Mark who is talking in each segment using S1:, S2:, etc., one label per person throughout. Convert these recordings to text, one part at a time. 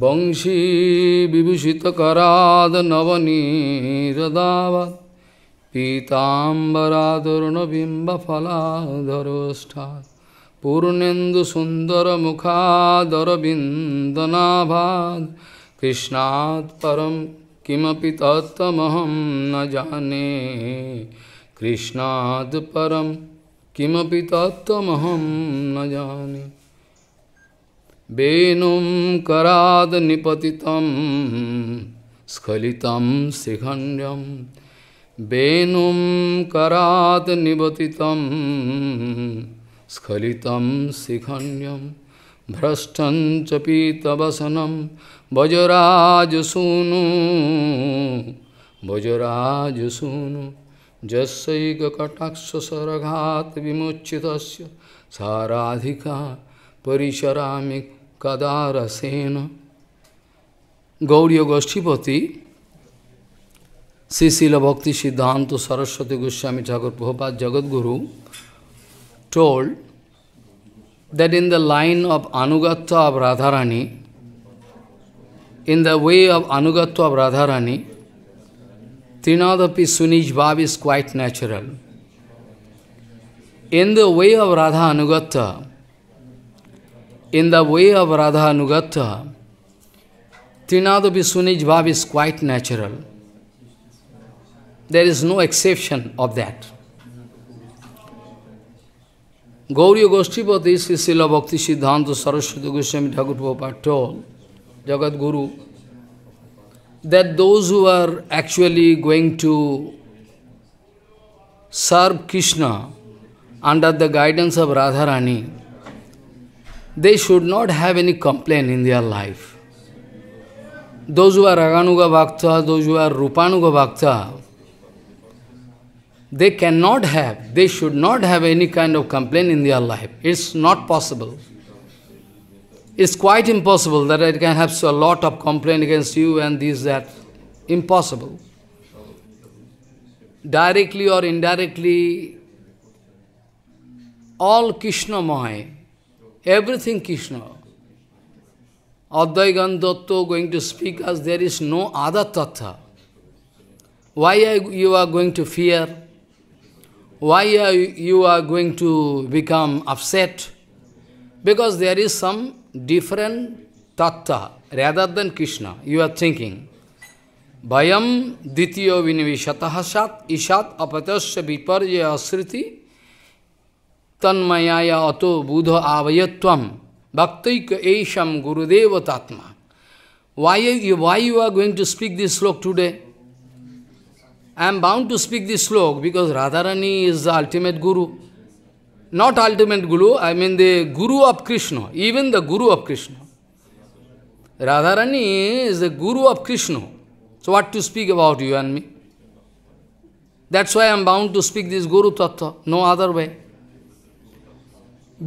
S1: वंशी विभूषितकराद नवनीरदावत् पीताम्बरादरुणबिम्बफलाधरोष्ठात् पूर्णेन्दुसुंदर कृष्णात् परं किमपि तत्तमहं न जाने कृष्णात् परं किमपि न जाने वेणुं कराद निपतितं स्खलितं शिखण्ड्यं वेणुं कराद निपतितं स्खलितं शिखण्ड्यं भ्रष्टं च पीतवसनं वजराजसूनु वजराजसूनु जस्यैककटाक्षसरघात् विमुच्चितस्य सा Radhika परिशरामि kada rasena. Gauriya Goshtipati, Sisila Bhakti Siddhanta Saraswati Goswami Thakur Prabhupada Jagadguru told that in the line of Anugatta of Radharani, in the way of Anugatta of Radharani, Trinadapi Sunij Bhav is quite natural. In the way of Radha Anugatta, In the way of Radha Anugatha, Trinada Visunij Bhav is quite natural. There is no exception of that. Gauriya Goshtipati Sri Bhakti Siddhanta Saraswati Goswami Thakur Prabhupada told Jagat Guru that those who are actually going to serve Krishna under the guidance of Radharani, they should not have any complaint in their life. Those who are Raganuga Bhakta, those who are Rupanuga Bhakta, they cannot have, they should not have any kind of complaint in their life. It's not possible. It's quite impossible that I can have a lot of complaint against you and this, that. Impossible. Directly or indirectly, all Krishna Krishnamaya everything Krishna. Advaigan Datto going to speak as there is no other tattva. Why are you are going to fear? Why are you are going to become upset? Because there is some different tattva rather than Krishna. You are thinking. Bhayam ditiyo vinivishatahasat ishat apatasya viparya asriti तन्मयाया अतो बुध आवयत्वम bhaktaic esham gurudeva tatma. Why, you, why you are going to speak this slok today? I am bound to speak this slok because Radharani is the ultimate guru. Not ultimate guru, I mean the guru of Krishna, even the guru of Krishna. Radharani is the guru of Krishna. So what to speak about you and me? That's why I am bound to speak this guru tattva, no other way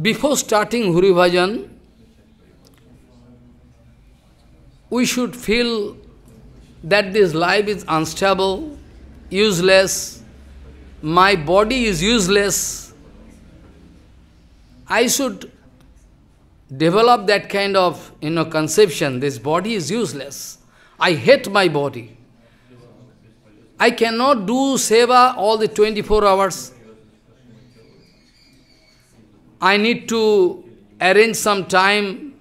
S1: before starting Huri Bhajan, we should feel that this life is unstable, useless, my body is useless. I should develop that kind of you know conception this body is useless i hate my body i cannot do seva all the 24 hours I need to arrange some time,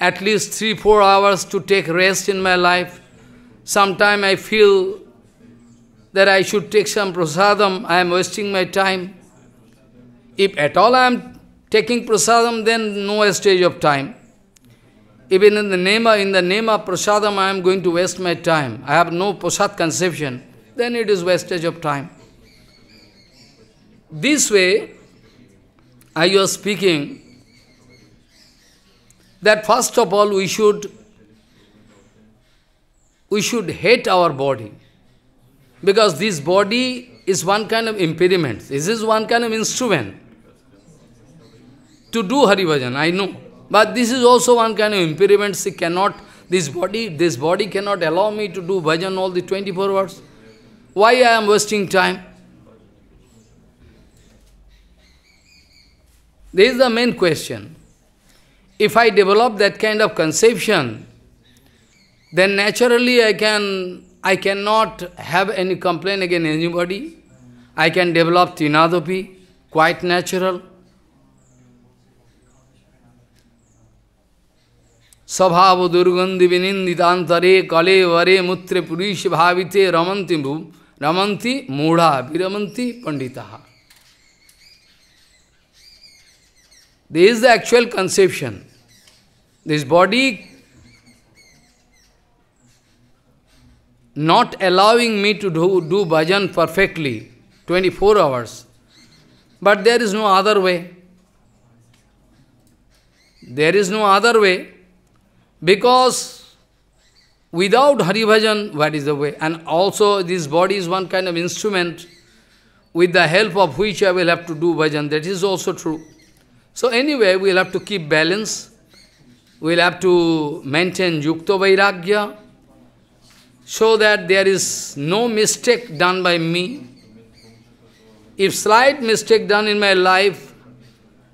S1: at least three, four hours to take rest in my life. Sometime I feel that I should take some prasadam, I am wasting my time. If at all I am taking prasadam, then no wastage of time. Even in the name of, in the name of prasadam, I am going to waste my time. I have no prasad conception. Then it is wastage of time. This way, I was speaking that first of all we should we should hate our body because this body is one kind of impediment. This is one kind of instrument to do Hari Bhajan, I know. But this is also one kind of impediment. See, cannot, this body, this body cannot allow me to do bhajan all the 24 hours. Why I am wasting time? This is the main question. If I develop that kind of conception, then naturally I can I cannot have any complaint against anybody. I can develop Tinadopi, quite natural. স্বভাব দুর্গন্ধি বিনিন্দিতান্তরে কলে বরে মূত্রে পুরুষ ভাবিতে রমন্তি রমন্তি মূঢ়া বিরমন্তি Panditaha. This is the actual conception. This body not allowing me to do, do bhajan perfectly, 24 hours. But there is no other way. There is no other way. Because without Hari Bhajan, what is the way? And also this body is one kind of instrument with the help of which I will have to do bhajan. That is also true. So anyway, we'll have to keep balance. We'll have to maintain yukta vairagya so that there is no mistake done by me. If slight mistake done in my life,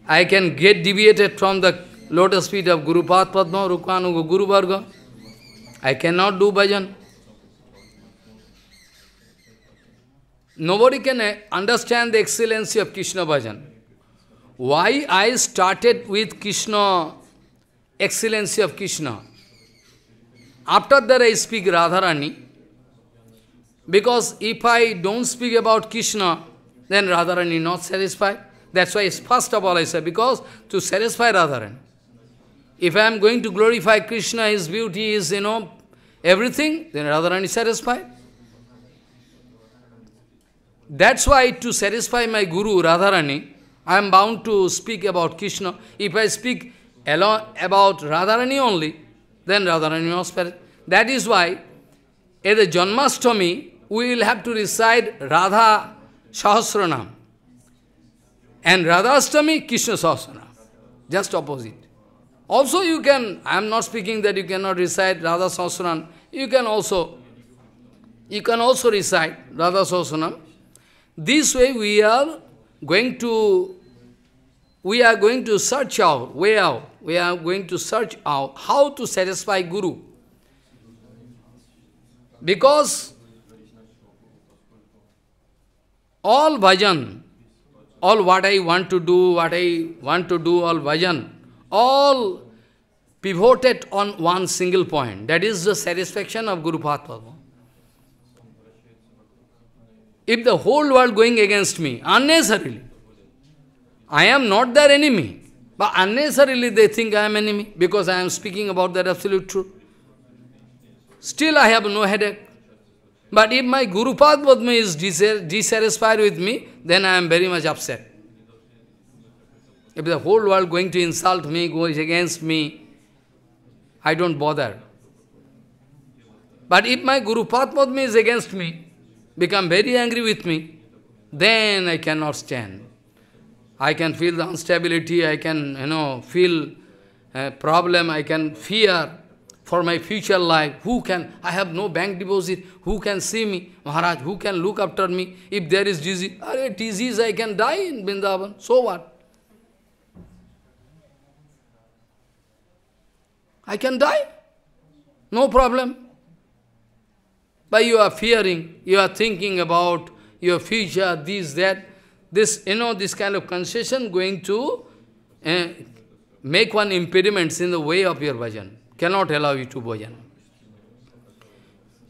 S1: I can get deviated from the lotus feet of Guru Padma, Rukmanuga, Guru Varga. I cannot do bhajan. Nobody can uh, understand the excellency of Krishna bhajan. Why I started with Krishna, excellency of Krishna? After that I speak Radharani, because if I don't speak about Krishna, then Radharani not satisfied. That's why first of all I say, because to satisfy Radharani. If I am going to glorify Krishna, His beauty, is you know, everything, then Radharani is satisfied. That's why to satisfy my Guru, Radharani, I am bound to speak about Krishna. If I speak alone about Radharani only, then Radharani was spared. That is why at the Janmashtami, we will have to recite Radha Sahasranam. And Radhastami, Krishna Sahasranam. Just opposite. Also you can, I am not speaking that you cannot recite Radha Sahasranam. You can also, you can also recite Radha Sahasranam. This way we are going to we are going to search out, way out, we are going to search out how to satisfy Guru. Because all bhajan, all what I want to do, what I want to do, all bhajan, all pivoted on one single point. That is the satisfaction of Guru Pātpada. If the whole world going against me, unnecessarily, I am not their enemy. But unnecessarily they think I am enemy because I am speaking about their absolute truth. Still I have no headache. But if my Guru Padma is dissatisfied with me, then I am very much upset. If the whole world going to insult me, goes against me, I don't bother. But if my Guru Padma is against me, become very angry with me, then I cannot stand. I can feel the instability, I can, you know, feel a problem, I can fear for my future life. Who can, I have no bank deposit, who can see me? Maharaj, who can look after me? If there is disease, are disease, I can die in Vrindavan, so what? I can die, no problem. But you are fearing, you are thinking about your future, this, that this, you know, this kind of concession going to eh, make one impediments in the way of your bhajan. Cannot allow you to bhajan.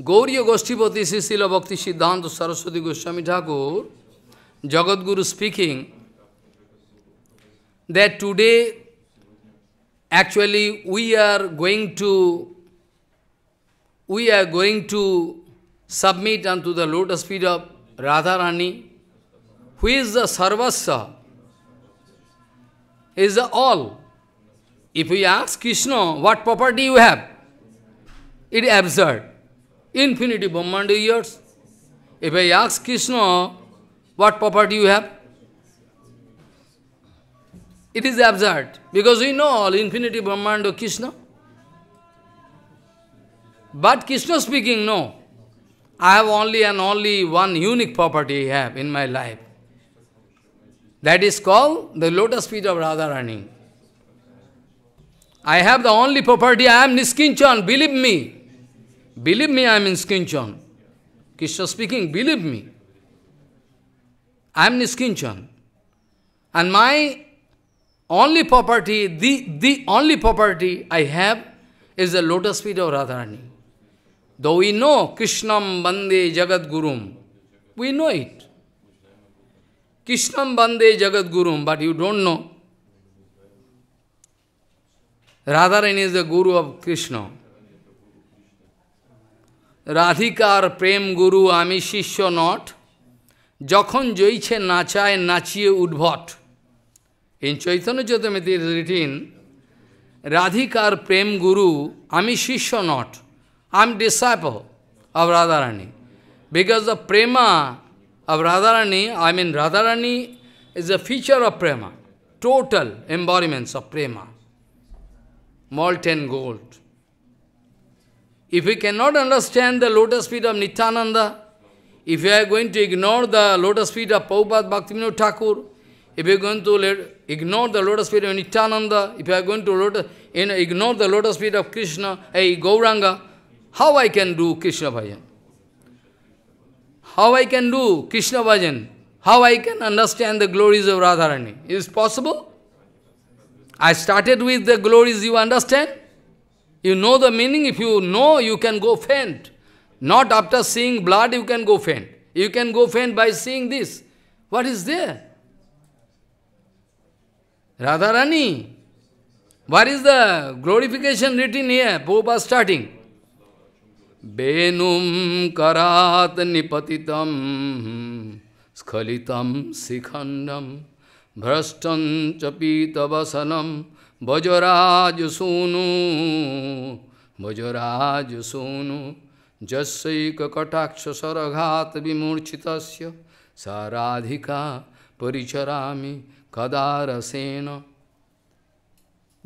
S1: Gauriya Goshtipati Sisila Bhakti Siddhanta Saraswati Goswami Thakur, Jagadguru speaking, that today actually we are going to we are going to submit unto the lotus feet of Radharani who is the sarvasya, is the all. If we ask Krishna, what property you have? It is absurd. Infinity Brahmanda years. If I ask Krishna, what property you have? It is absurd, because we know all infinity Brahmanda Krishna. But Krishna speaking, no. I have only and only one unique property I have in my life. That is called the lotus feet of Radharani. I have the only property, I am Niskinchan, believe me. Believe me, I am Niskinchan. Krishna speaking, believe me. I am Niskinchan. And my only property, the, the only property I have is the lotus feet of Radharani. Though we know Krishnam Bande Jagat Gurum, we know it. Krishnam Bande Jagat Gurum, but you don't know. Radharani is the Guru of Krishna. Radhikar Prem Guru Ami Shishya not. Jakhon joiche nachaye nachiye udbhat. In Chaitanya Jyotamita it is written, Radhikar Prem Guru Ami Shishya not. I am disciple of Radharani. Because the prema of Radharani, I mean Radharani is a feature of prema, total embodiments of prema, molten gold. If we cannot understand the lotus feet of Nityananda, if we are going to ignore the lotus feet of Prabhupada Bhaktivinoda Thakur, if we are going to let, ignore the lotus feet of Nityananda, if we are going to lotus, you know, ignore the lotus feet of Krishna, hey, Gauranga, how I can do Krishna Bhajan? How I can do Krishna bhajan? How I can understand the glories of Radharani? Is possible? I started with the glories, you understand? You know the meaning, if you know, you can go faint. Not after seeing blood, you can go faint. You can go faint by seeing this. What is there? Radharani. What is the glorification written here? Prabhupada starting. वेणुं करात निपतितं स्खलितं शिखंडम भ्रष्टं च भजराज सूनु भजराज सूनु जस्कटाक्ष सरघात विमूर्छित साराधिका कदा कदारसेन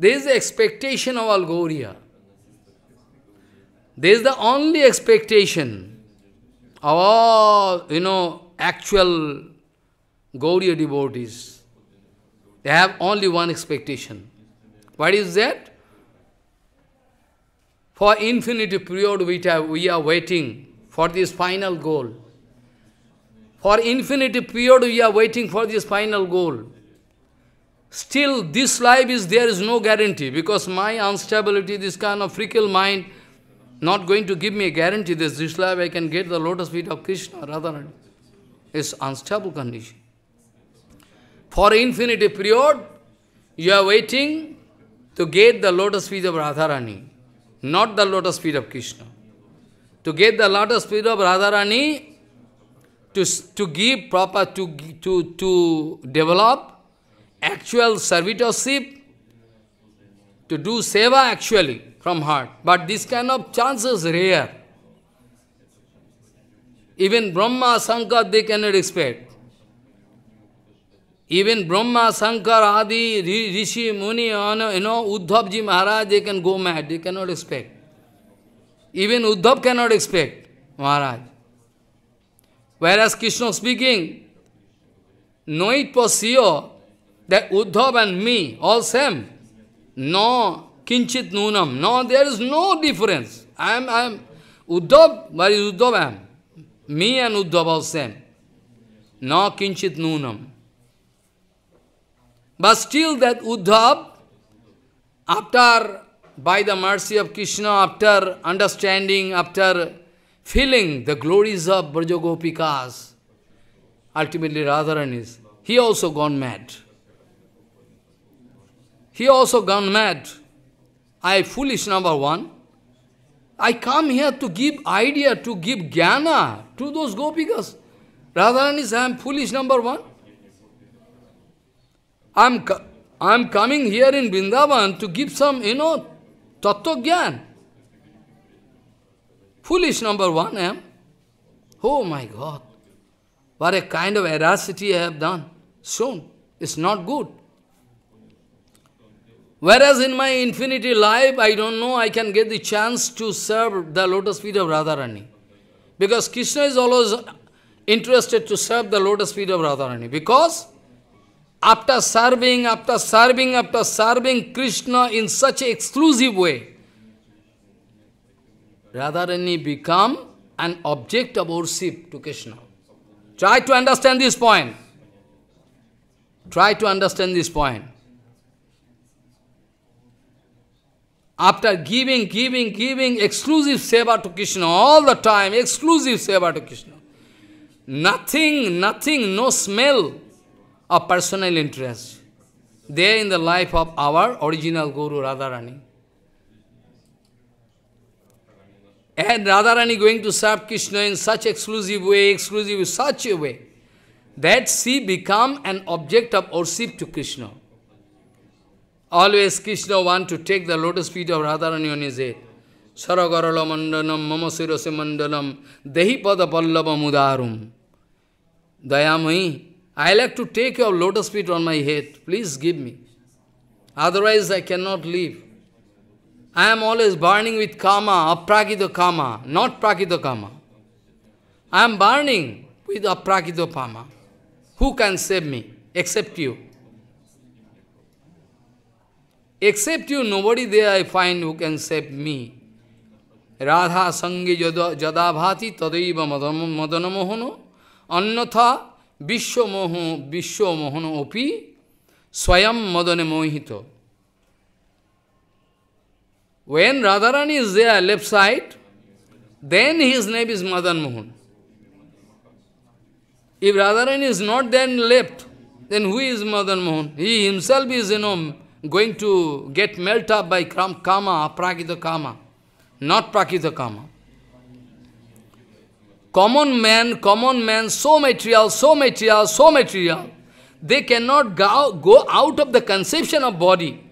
S1: There is expectation of all गौरिया This is the only expectation of all, you know, actual Gauriya devotees. They have only one expectation. What is that? For infinity period we are waiting for this final goal. For infinity period we are waiting for this final goal. Still, this life is there is no guarantee because my unstability, this kind of fickle mind, not going to give me a guarantee that this life I can get the lotus feet of Krishna, Radharani. It's unstable condition. For infinity period, you are waiting to get the lotus feet of Radharani, not the lotus feet of Krishna. To get the lotus feet of Radharani, to, to give proper, to, to, to develop actual servitorship, to do seva actually from heart. But this kind of chances rare. Even Brahma, Sankar, they cannot expect. Even Brahma, Sankar, Adi, Rishi, Muni, you know, Uddhavji Maharaj, they can go mad. They cannot expect. Even Uddhav cannot expect Maharaj. Whereas Krishna speaking, know it for sure that Uddhav and me, all same. No kinchit nunam. No, there is no difference. I am, I am Uddhav. Where is Uddhav? I am. Me and Uddhav are same. No kinchit nunam. But still that Uddhav, after, by the mercy of Krishna, after understanding, after feeling the glories of Brajagopikas, ultimately Radharani's, he also gone mad. He also gone mad. I foolish number one. I come here to give idea, to give jnana to those gopikas. Radharani says, I am foolish number one. I am, I am coming here in Vrindavan to give some, you know, tattva jnana. Foolish number one I am. Oh my God. What a kind of audacity I have done. Soon It's not good. Whereas in my infinity life, I don't know, I can get the chance to serve the lotus feet of Radharani. Because Krishna is always interested to serve the lotus feet of Radharani. Because after serving, after serving, after serving Krishna in such an exclusive way, Radharani become an object of worship to Krishna. Try to understand this point. Try to understand this point. After giving, giving, giving exclusive seva to Krishna all the time, exclusive seva to Krishna. Nothing, nothing, no smell of personal interest. There in the life of our original Guru Radharani. And Radharani going to serve Krishna in such exclusive way, exclusive, such a way, that she become an object of worship to Krishna. Always Krishna want to take the lotus feet of Radharani on his head. Saragarala mandalam mamasirase mandalam dehipada pallava mudarum. Dayamai, I like to take your lotus feet on my head. Please give me. Otherwise I cannot live. I am always burning with karma, aprakita karma, not prakita karma. I am burning with aprakita karma. Who can save me except you? Except you, nobody there I find who can save me. Radha Sangi Jadabhati Tadaiva mohano Annatha Vishwamoho mohano Opi Swayam Madane Mohito. When Radharani is there, left side, then his name is Madan Mohan. If Radharani is not then left, then who is Madan Mohan? He himself is, you know, going to get melt up by kama, prakita kama, not prakita kama. Common man, common man, so material, so material, so material, they cannot go, go out of the conception of body.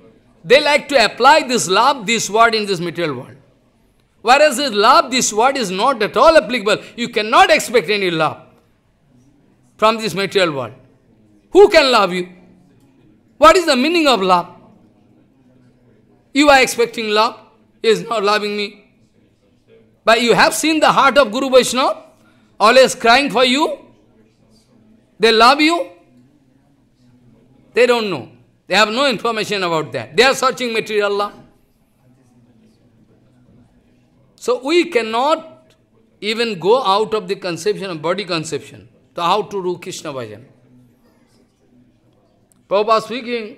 S1: They like to apply this love, this word in this material world. Whereas this love, this word is not at all applicable. You cannot expect any love from this material world. Who can love you? What is the meaning of love? You are expecting love. He is not loving me. But you have seen the heart of Guru Vaishnava, always crying for you. They love you. They don't know. They have no information about that. They are searching material love. So we cannot even go out of the conception of body conception. So how to do Krishna bhajan? Prabhupada speaking,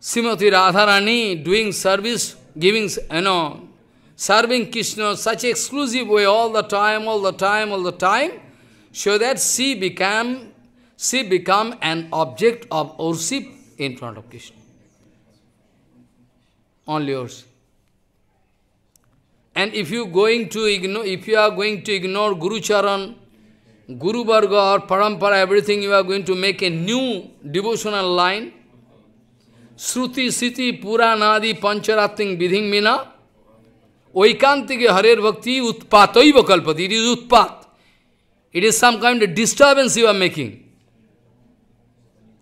S1: Srimati Radharani doing service, giving, you know, serving Krishna such exclusive way all the time, all the time, all the time, so that she became, she become an object of worship in front of Krishna. Only yours. And if you going to ignore, if you are going to ignore Guru Charan, Guru Varga or Parampara, everything, you are going to make a new devotional line, Shruti, Siti, Puranadi, Pancharating, Vidhing Mina, Vaikantike Harer Bhakti, Utpataiva Kalpati. It is Utpat. It is some kind of disturbance you are making.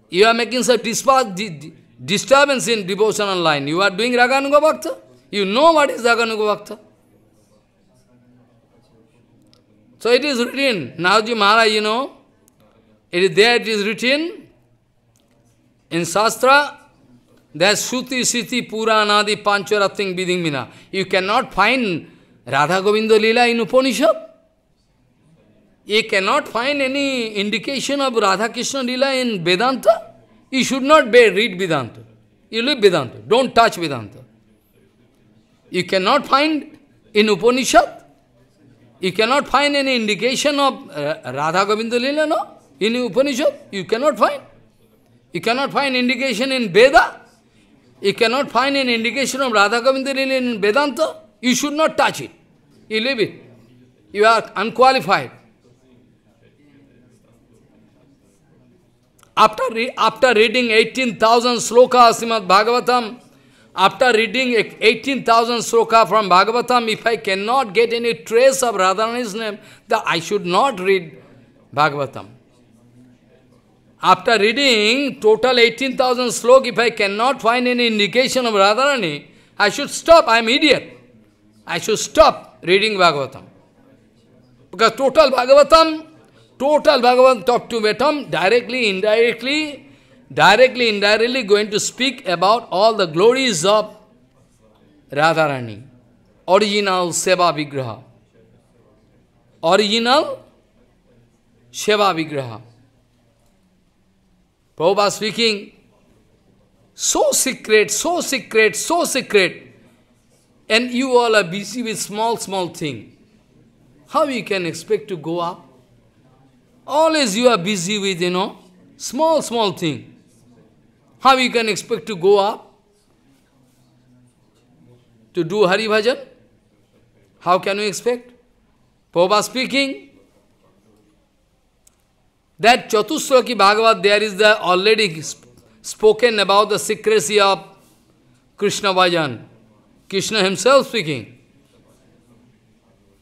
S1: You are making some disturbance in devotional line. You are doing Raganuga Bhakta. You know what is Raganuga Bhakta. So it is written, Nahji Maharaj, you know, it is there, it is written in Shastra, there is Suti, Siti, Puranadi, Pancharating, Bidingmina. You cannot find Radha Govinda Lila in Upanishad. You cannot find any indication of Radha Krishna Lila in Vedanta. You should not read Vedanta. You live Vedanta. Don't touch Vedanta. You cannot find in Upanishad. You cannot find any indication of uh, Radha Govinda Lila, no? In Upanishad, you cannot find. You cannot find indication in Vedanta. You cannot find an indication of Radha Govinda in Vedanta. You should not touch it. You leave it. You are unqualified. After, re after reading 18,000 sloka Srimad Bhagavatam, after reading 18,000 sloka from Bhagavatam, if I cannot get any trace of his name, then I should not read Bhagavatam. After reading total 18,000 slok, if I cannot find any indication of Radharani, I should stop, I am idiot. I should stop reading Bhagavatam. Because total Bhagavatam, total Bhagavatam, talk to me, directly, indirectly, directly, indirectly going to speak about all the glories of Radharani. Original Seva Vigraha. Original Seva Vigraha. Prabhupada speaking, so secret, so secret, so secret. And you all are busy with small, small thing. How you can expect to go up? Always you are busy with, you know, small, small thing. How you can expect to go up? To do Hari Bhajan? How can we expect? Prabhupada speaking, that Chatusraki Bhagavad, there is the already spoken about the secrecy of Krishna Bhajan. Krishna himself speaking.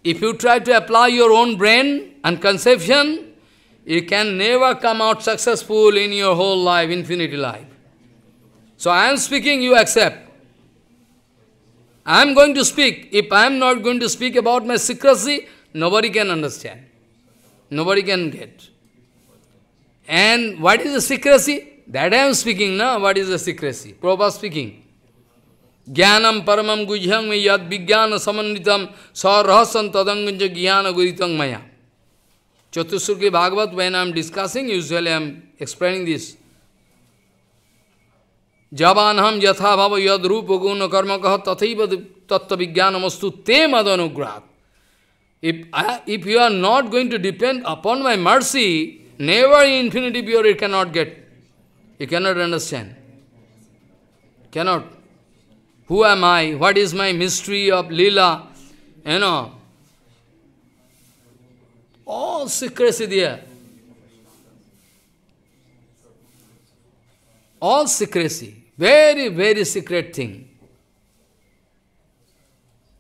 S1: If you try to apply your own brain and conception, you can never come out successful in your whole life, infinity life. So I am speaking, you accept. I am going to speak. If I am not going to speak about my secrecy, nobody can understand. Nobody can get. And what is the secrecy? That I am speaking now. What is the secrecy? Prabhupada speaking. Jnanam paramam gujhyam me yad vijnana samanvitam sarahasam tadangunja jnana guritang maya. Chatusurki Bhagavat, when I am discussing, usually I am explaining this. Javanam यथा bhava yad रूप गुण कर्म कह तथैव तत्व विज्ञान वस्तु ते मद अनुग्रात if if you are not going to depend upon my Never in infinity pure it cannot get. You cannot understand. Cannot. Who am I? What is my mystery of Leela? You know. All secrecy there. All secrecy. Very, very secret thing.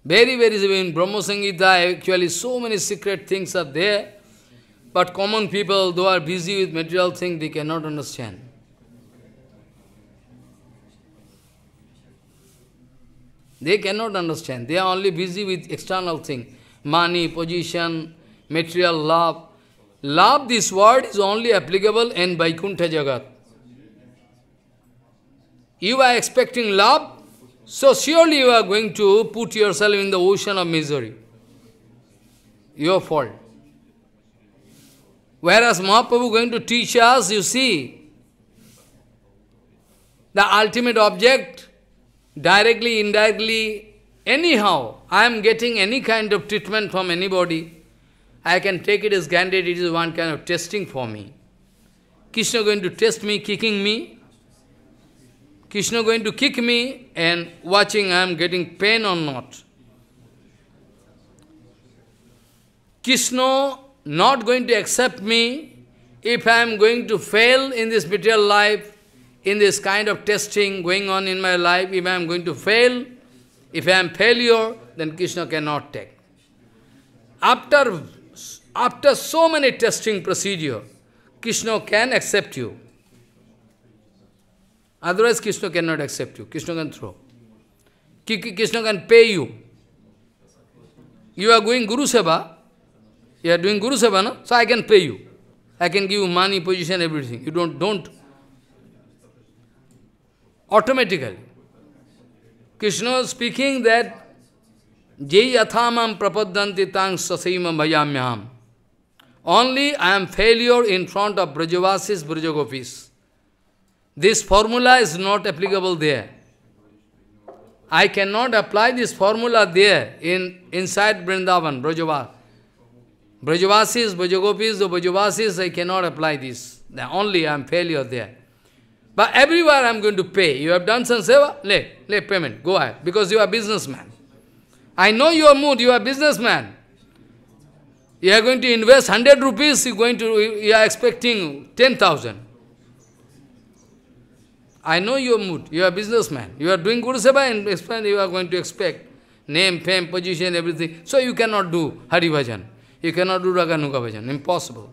S1: Very, very, in Brahma Sangeeta. actually so many secret things are there. But common people, who are busy with material things, they cannot understand. They cannot understand. They are only busy with external thing, money, position, material love. Love, this word is only applicable in Vaikuntha Jagat. You are expecting love, so surely you are going to put yourself in the ocean of misery. Your fault. Whereas Mahaprabhu going to teach us, you see, the ultimate object, directly, indirectly, anyhow, I am getting any kind of treatment from anybody. I can take it as granted, it is one kind of testing for me. Krishna going to test me, kicking me. Krishna going to kick me and watching I am getting pain or not. Krishna not going to accept me if I am going to fail in this material life, in this kind of testing going on in my life, if I am going to fail, if I am failure, then Krishna cannot take. After, after so many testing procedure, Krishna can accept you. Otherwise, Krishna cannot accept you. Krishna can throw. Krishna can pay you. You are going Guru Seva, you are doing Guru Seva, no? So I can pay you. I can give you money, position, everything. You don't, don't. Automatically. Krishna is speaking that Jai yathamam prapadanti tang sasimam bhayamyam. Only I am failure in front of Brajavasis, Brajagopis. This formula is not applicable there. I cannot apply this formula there in inside Vrindavan, Brajavas. Brajavasis, Brajagopis, the Brajavasis, I cannot apply this. Only I am failure there. But everywhere I am going to pay. You have done some seva? Lay, lay payment. Go ahead. Because you are businessman. I know your mood. You are businessman. You are going to invest 100 rupees. You, going to, you are expecting 10,000. I know your mood. You are businessman. You are doing Guru Seva and you are going to expect name, fame, position, everything. So you cannot do Hari Bhajan. You cannot do Raganuga bhajan. Impossible.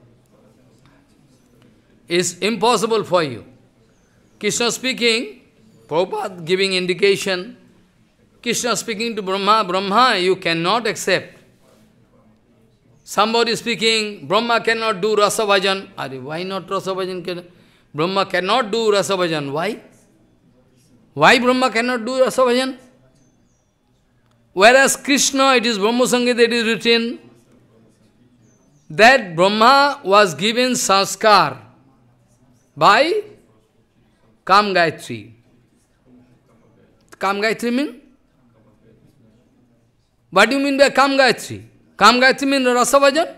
S1: It's impossible for you. Krishna speaking, Prabhupada giving indication, Krishna speaking to Brahma, Brahma, you cannot accept. Somebody speaking, Brahma cannot do rasa bhajan. Are, why not rasa bhajan? Brahma cannot do rasa bhajan. Why? Why Brahma cannot do rasa bhajan? Whereas Krishna, it is Brahma Sangita, it is written, that Brahma was given sanskar by Kam Gayatri. mean? What do you mean by Kam Gayatri? mean Gayatri Rasavajan?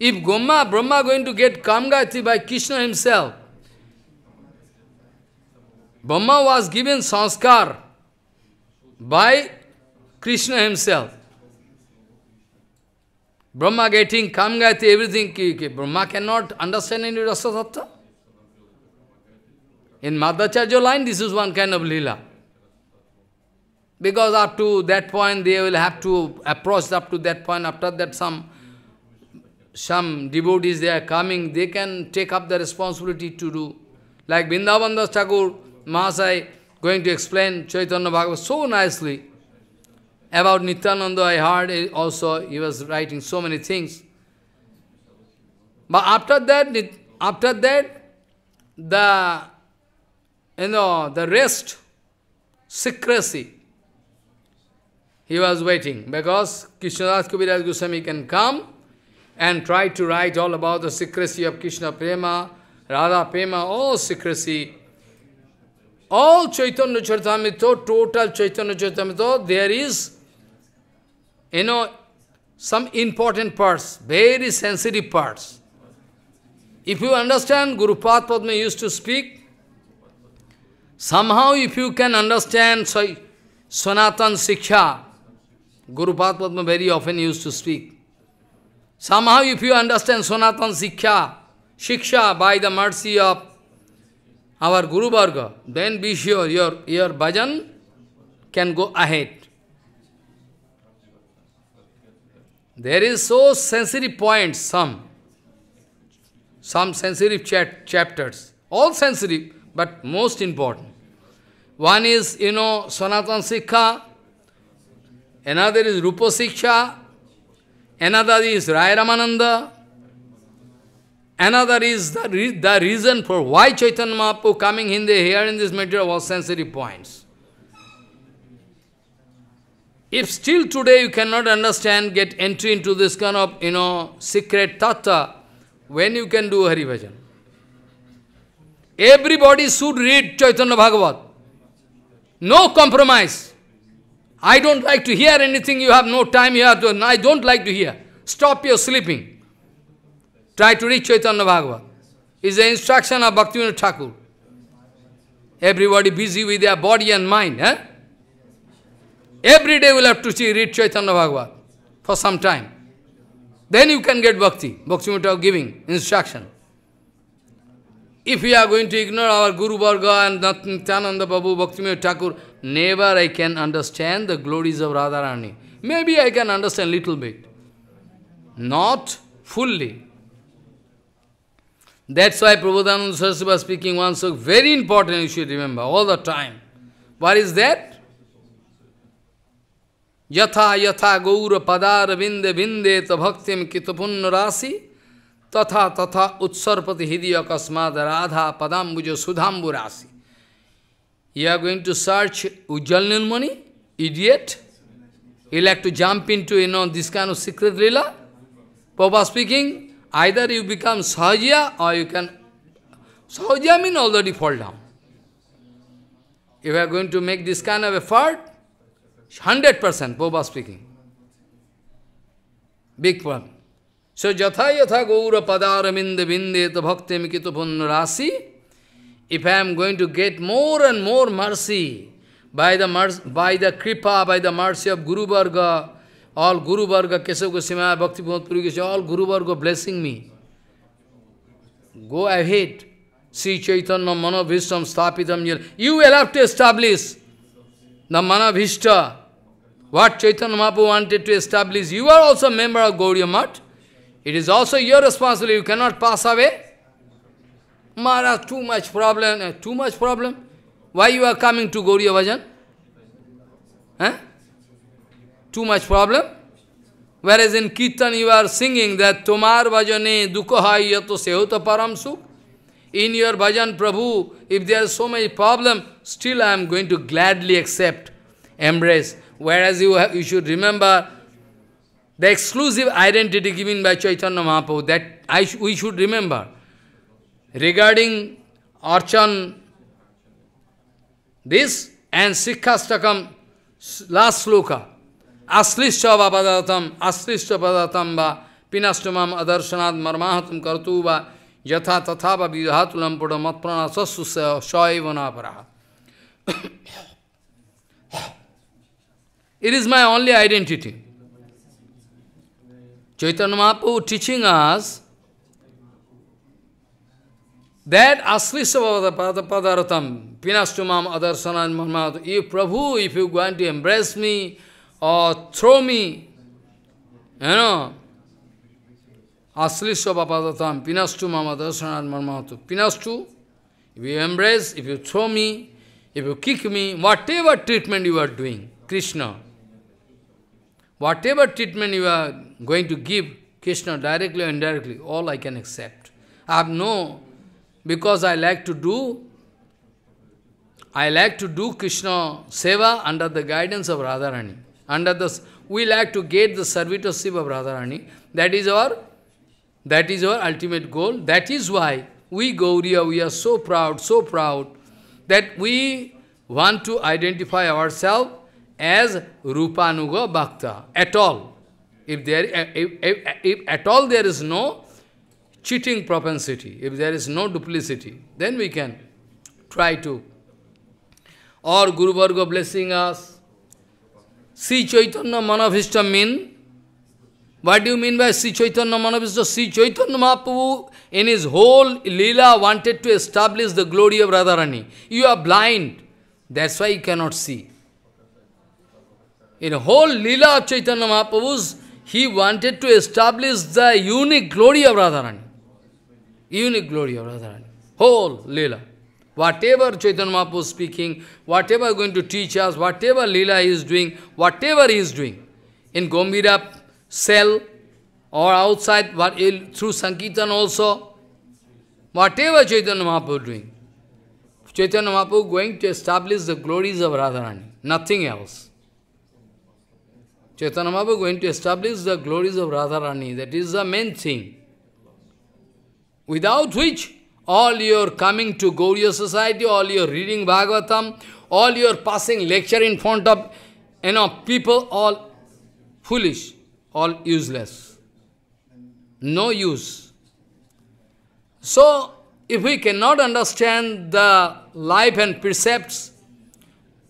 S1: If Brahma, Brahma going to get Kam by Krishna himself, Brahma was given sanskar by Krishna himself. Brahma getting Kamgati, everything. Brahma cannot understand any Rasa Tattva. In Madhacharya line, this is one kind of lila. Because up to that point, they will have to approach up to that point. After that, some some devotees, they are coming, they can take up the responsibility to do. Like Vrindavan Das Thakur, Mahasai, going to explain Chaitanya Bhagavat so nicely. About Nityananda, I heard also, he was writing so many things. But after that, after that, the, you know, the rest, secrecy, he was waiting because Krishnadas Kaviraj Goswami can come and try to write all about the secrecy of Krishna Prema, Radha Prema, all secrecy. All Chaitanya Charitamrita, total Chaitanya Charitamrita, there is you know, some important parts, very sensitive parts. If you understand, Guru Padma used to speak, somehow if you can understand Sanatan Sikha, Guru Padma very often used to speak. Somehow if you understand Sanatan Sikha, Shiksha by the mercy of our Guru Bhargava, then be sure your, your bhajan can go ahead. There is so sensitive points, some. Some sensitive chapters. All sensitive, but most important. One is, you know, Sanatana Sikha. Another is Rupa Siksha. Another is Raya Ramananda. Another is the, re the reason for why Chaitanya Mahaprabhu coming in the here in this material was sensitive points. If still today you cannot understand, get entry into this kind of, you know, secret tattva, when you can do Hari Bhajan? Everybody should read Chaitanya Bhagavat. No compromise. I don't like to hear anything, you have no time here. To, I don't like to hear. Stop your sleeping. Try to read Chaitanya Bhagavat. It's the instruction of Bhaktivinoda Thakur. Everybody busy with their body and mind. Eh? Every day we'll have to read Chaitanya Bhagavat for some time. Then you can get bhakti, bhakti mutta giving, instruction. If we are going to ignore our Guru Bhargava and Nityananda Babu bhakti Thakur, never I can understand the glories of Radharani. Maybe I can understand little bit. Not fully. That's why Prabhupada Saraswati was speaking once, so very important you should remember all the time. What is that? यथा यथा गौर पदार बिंद बिंदे तो भक्तिम कितपुण्य राशि तथा तथा उत्सर्पति हृदय अकस्मात राधा पदाम्बुज सुधाम्बु राशि You are going to search Ujjal Nilmani, idiot. You like to jump into, you know, this kind of secret lila. Papa speaking, either you become Sahajya or you can... Sahajya means already fall down. If you are going to make this kind of effort, Hundred percent, Boba speaking. Big problem. So, yatha yatha gaura padaraminda vindet bhakti mikitupun rasi. If I am going to get more and more mercy by the, by the kripa, by the mercy of Guru Varga, all Guru Varga, Kesav Goswami, Bhakti Puri all Guru Varga blessing me. Go ahead. See Chaitanya Mano sthapitam You will have to establish the Manavishta, what Chaitanya Mahaprabhu wanted to establish, you are also a member of Gauriya Math. It is also your responsibility, you cannot pass away. Maharaj, too much problem, eh, too much problem. Why you are coming to Gauriya Bhajan? Too much problem? Whereas in Kirtan you are singing that Tomar Bhajane Dukha Yato Sehota Param Sukh in your bhajan, Prabhu, if there is so many problem, still I am going to gladly accept, embrace. Whereas you, have, you should remember the exclusive identity given by Chaitanya Mahaprabhu, that I sh we should remember. Regarding Archan, this and Sikhastakam, last sloka, Aslishya Vapadatam, Aslishya Padatam Va, Pinastamam Adarshanad Marmahatam Kartu Va, यथा तथा विधातुलम्पुट मत्प्रणा सस्सुस शैवनापरा It is my only identity. Chaitanya Mahaprabhu teaching us that Aslisavadapadaradapadaradam pinastumam adarsanam mahmadu. If Prabhu, if you want to embrace me or throw me, you know, Aslishya vapadatam pinastu mama darshanat marmatu. Pinastu, if you embrace, if you throw me, if you kick me, whatever treatment you are doing, Krishna, whatever treatment you are going to give, Krishna, directly or indirectly, all I can accept. I have no, because I like to do, I like to do Krishna Seva under the guidance of Radharani. Under the, we like to get the servitorship of Radharani. That is our that is our ultimate goal. That is why we Gauriya, we are so proud, so proud, that we want to identify ourselves as Rupanuga Bhakta, at all. If, there, if, if, if at all there is no cheating propensity, if there is no duplicity, then we can try to. Or Guru Varga blessing us. See Chaitanya Manavishtam means what do you mean by Sri Chaitanya Manavishwa? Sri Chaitanya Mahaprabhu in his whole lila, wanted to establish the glory of Radharani. You are blind. That's why you cannot see. In whole lila of Chaitanya Mahaprabhu, he wanted to establish the unique glory of Radharani. Unique glory of Radharani. Whole lila. Whatever Chaitanya Mahaprabhu is speaking, whatever going to teach us, whatever lila he is doing, whatever he is doing. In Gombira cell or outside, but through Sankirtan also. Whatever Chaitanya Mahaprabhu doing. Chaitanya Mahaprabhu going to establish the glories of Radharani, nothing else. Chaitanya Mahaprabhu going to establish the glories of Radharani, that is the main thing. Without which, all your coming to Gauriya society, all your reading Bhagavatam, all your passing lecture in front of you know, people, all foolish all useless. No use. So, if we cannot understand the life and precepts,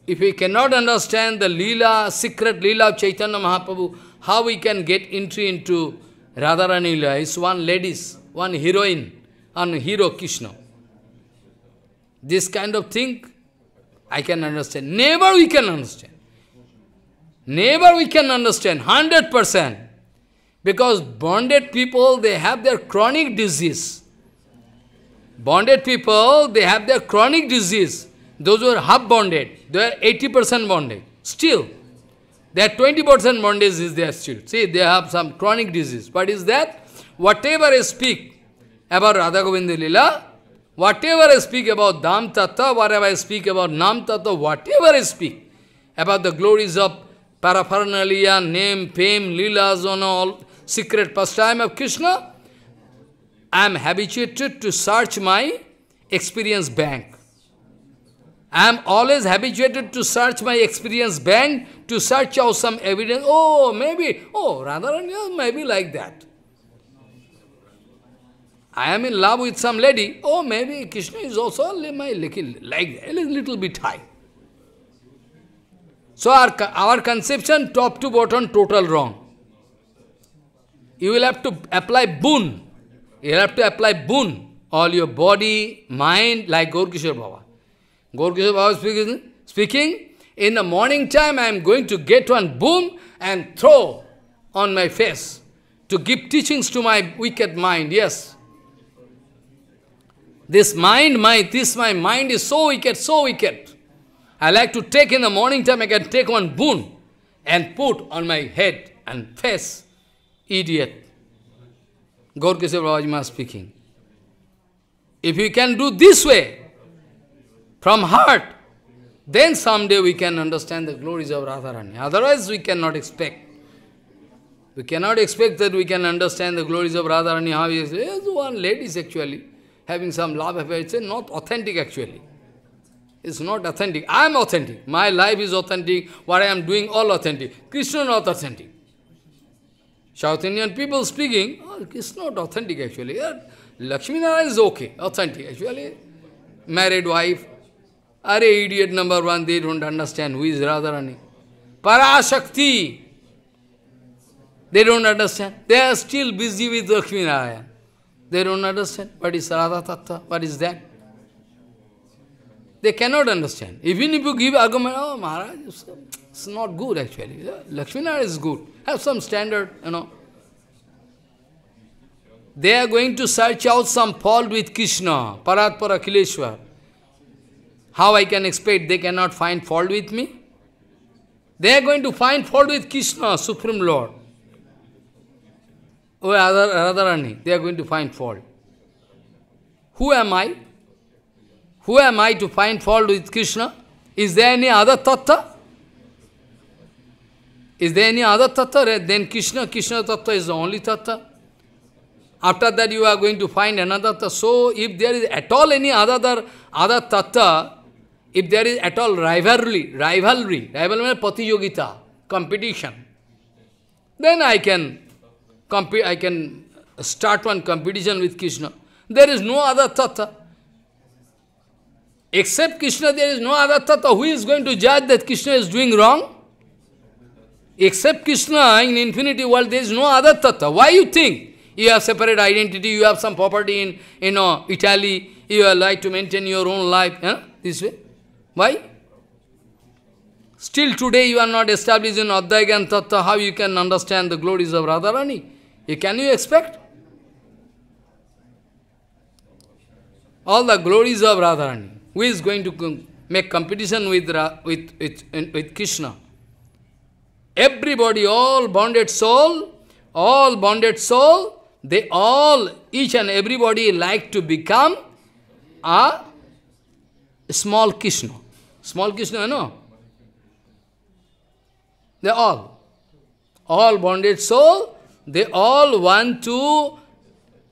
S1: if we cannot understand the lila secret lila of Chaitanya Mahaprabhu, how we can get entry into Radharani Leela is one ladies, one heroine, and hero Krishna. This kind of thing, I can understand. Never we can understand. Never we can understand, 100%. Because bonded people, they have their chronic disease. Bonded people, they have their chronic disease. Those who are half bonded, they are 80% bonded. Still, their 20% bondage is there still. See, they have some chronic disease. What is that? Whatever I speak about Radha Govinda Lila, whatever I speak about Dham Tattva, whatever I speak about Nam Tattva, whatever I speak about the glories of paraphernalia, name, fame, lila on all, secret pastime of Krishna, I am habituated to search my experience bank. I am always habituated to search my experience bank, to search out some evidence. Oh, maybe, oh, Radharani, maybe like that. I am in love with some lady. Oh, maybe Krishna is also my like, like a little bit high. So our, our conception top to bottom total wrong. You will have to apply boon. You will have to apply boon. All your body, mind, like Gorkishore Baba. Gorkishore Baba speaking, speaking, in the morning time I am going to get one boom and throw on my face to give teachings to my wicked mind, yes. This mind, my this my mind is so wicked, so wicked. I like to take in the morning time, I can take one boon and put on my head and face. Idiot. Gaur Keshav Ravajima speaking. If we can do this way, from heart, then someday we can understand the glories of Radharani. Otherwise we cannot expect. We cannot expect that we can understand the glories of Radharani. How is one lady is actually having some love affair. It's not authentic actually. Is not authentic. I am authentic. My life is authentic. What I am doing, all authentic. Krishna not authentic. South Indian people speaking, oh, it's not authentic actually. Yeah, Lakshmi Narayan is okay, authentic actually. Married wife. Are idiot number one, they don't understand who is Radharani. Parashakti. They don't understand. They are still busy with Lakshmi Narayan. They don't understand what is Radha Tattva, what is that. They cannot understand. Even if you give argument, oh Maharaj, it's not good actually. Lakshmana is good. Have some standard, you know. They are going to search out some fault with Krishna, Paratpara Kileshwar. How I can expect they cannot find fault with me? They are going to find fault with Krishna, Supreme Lord. Or oh, Radharani, they are going to find fault. Who am I? Who am I to find fault with Krishna? Is there any other tattva? Is there any other tattva? Then Krishna, Krishna tattva is the only tattva. After that you are going to find another tattva. So if there is at all any other, other tattva, if there is at all rivalry, rivalry, rivalry yogita, competition, then I can compete, I can start one competition with Krishna. There is no other tattva. Except Krishna, there is no other tattva. Who is going to judge that Krishna is doing wrong? Except Krishna in infinity world, there is no other tattva. Why you think? You have separate identity, you have some property in you know, Italy, you are like to maintain your own life. Huh? This way. Why? Still today you are not established in Advaita Tattva, how you can understand the glories of Radharani? Eh, can you expect? All the glories of Radharani. Who is going to make competition with, with, with, with Krishna? Everybody, all bonded soul, all bonded soul, they all, each and everybody like to become a small Krishna. Small Krishna, no? They all. All bonded soul, they all want to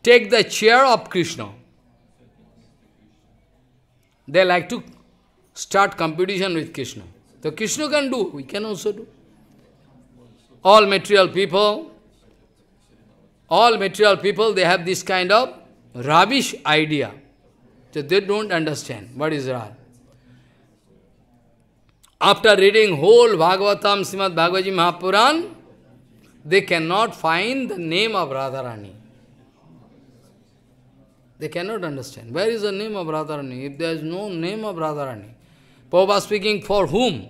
S1: take the chair of Krishna. They like to start competition with Krishna. So Krishna can do, we can also do. All material people, all material people, they have this kind of rubbish idea. So they don't understand what is wrong. After reading whole Bhagavatam, Srimad Bhagavaji Mahapuran, they cannot find the name of Radharani. They cannot understand. Where is the name of Radharani? If there is no name of Radharani, Prabhupada speaking, for whom?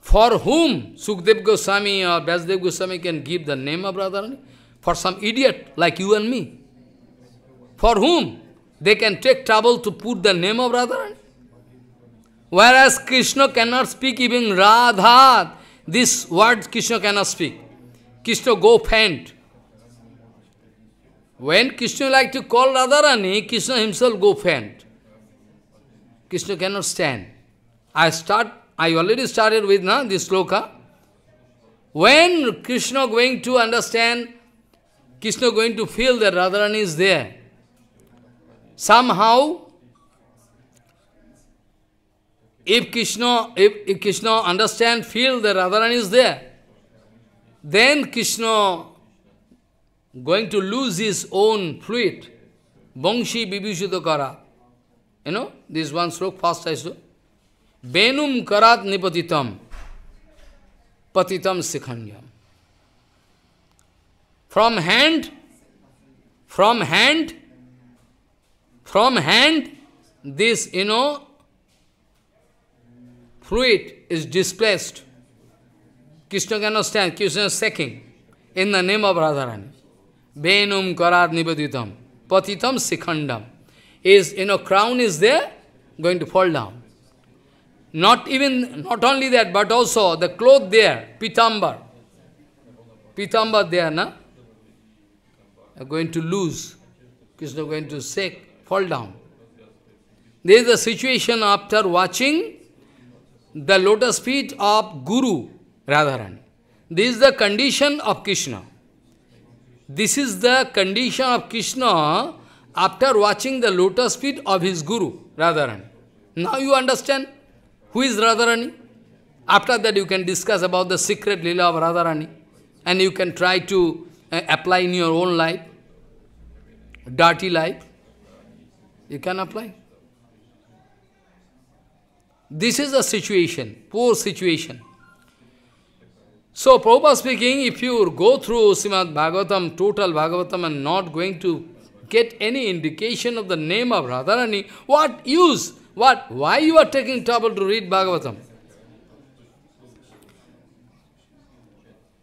S1: For whom Sukdev Goswami or Vyasadeva Goswami can give the name of Radharani? For some idiot like you and me. For whom they can take trouble to put the name of Radharani? Whereas Krishna cannot speak even Radha, this word Krishna cannot speak. Krishna go faint. When Krishna like to call Radharani, Krishna himself go faint. Krishna cannot stand. I start, I already started with na, this sloka. When Krishna going to understand, Krishna going to feel that Radharani is there, somehow, if Krishna, if, if Krishna understand, feel that Radharani is there, then Krishna going to lose his own fluid. Bongshi Vibhishudakara. You know, this one stroke fast I saw. Benum karat nipatitam patitam sikhanyam. From hand, from hand, from hand, this, you know, fluid is displaced. Krishna cannot stand, Krishna is in the name of Radharani. Venum karar nibaditam. Patitam sikhandam. Is, you know, crown is there, going to fall down. Not even, not only that, but also the cloth there, pitambar. Pitambar there, na? Are going to lose. Krishna going to shake, fall down. This is the situation after watching the lotus feet of Guru Radharani. This is the condition of Krishna. This is the condition of Krishna after watching the lotus feet of his guru, Radharani. Now you understand who is Radharani? After that you can discuss about the secret lila of Radharani and you can try to uh, apply in your own life, dirty life. You can apply. This is a situation, poor situation. So Prabhupada speaking, if you go through Srimad Bhagavatam, total Bhagavatam and not going to get any indication of the name of Radharani, what use? What? Why you are taking trouble to read Bhagavatam?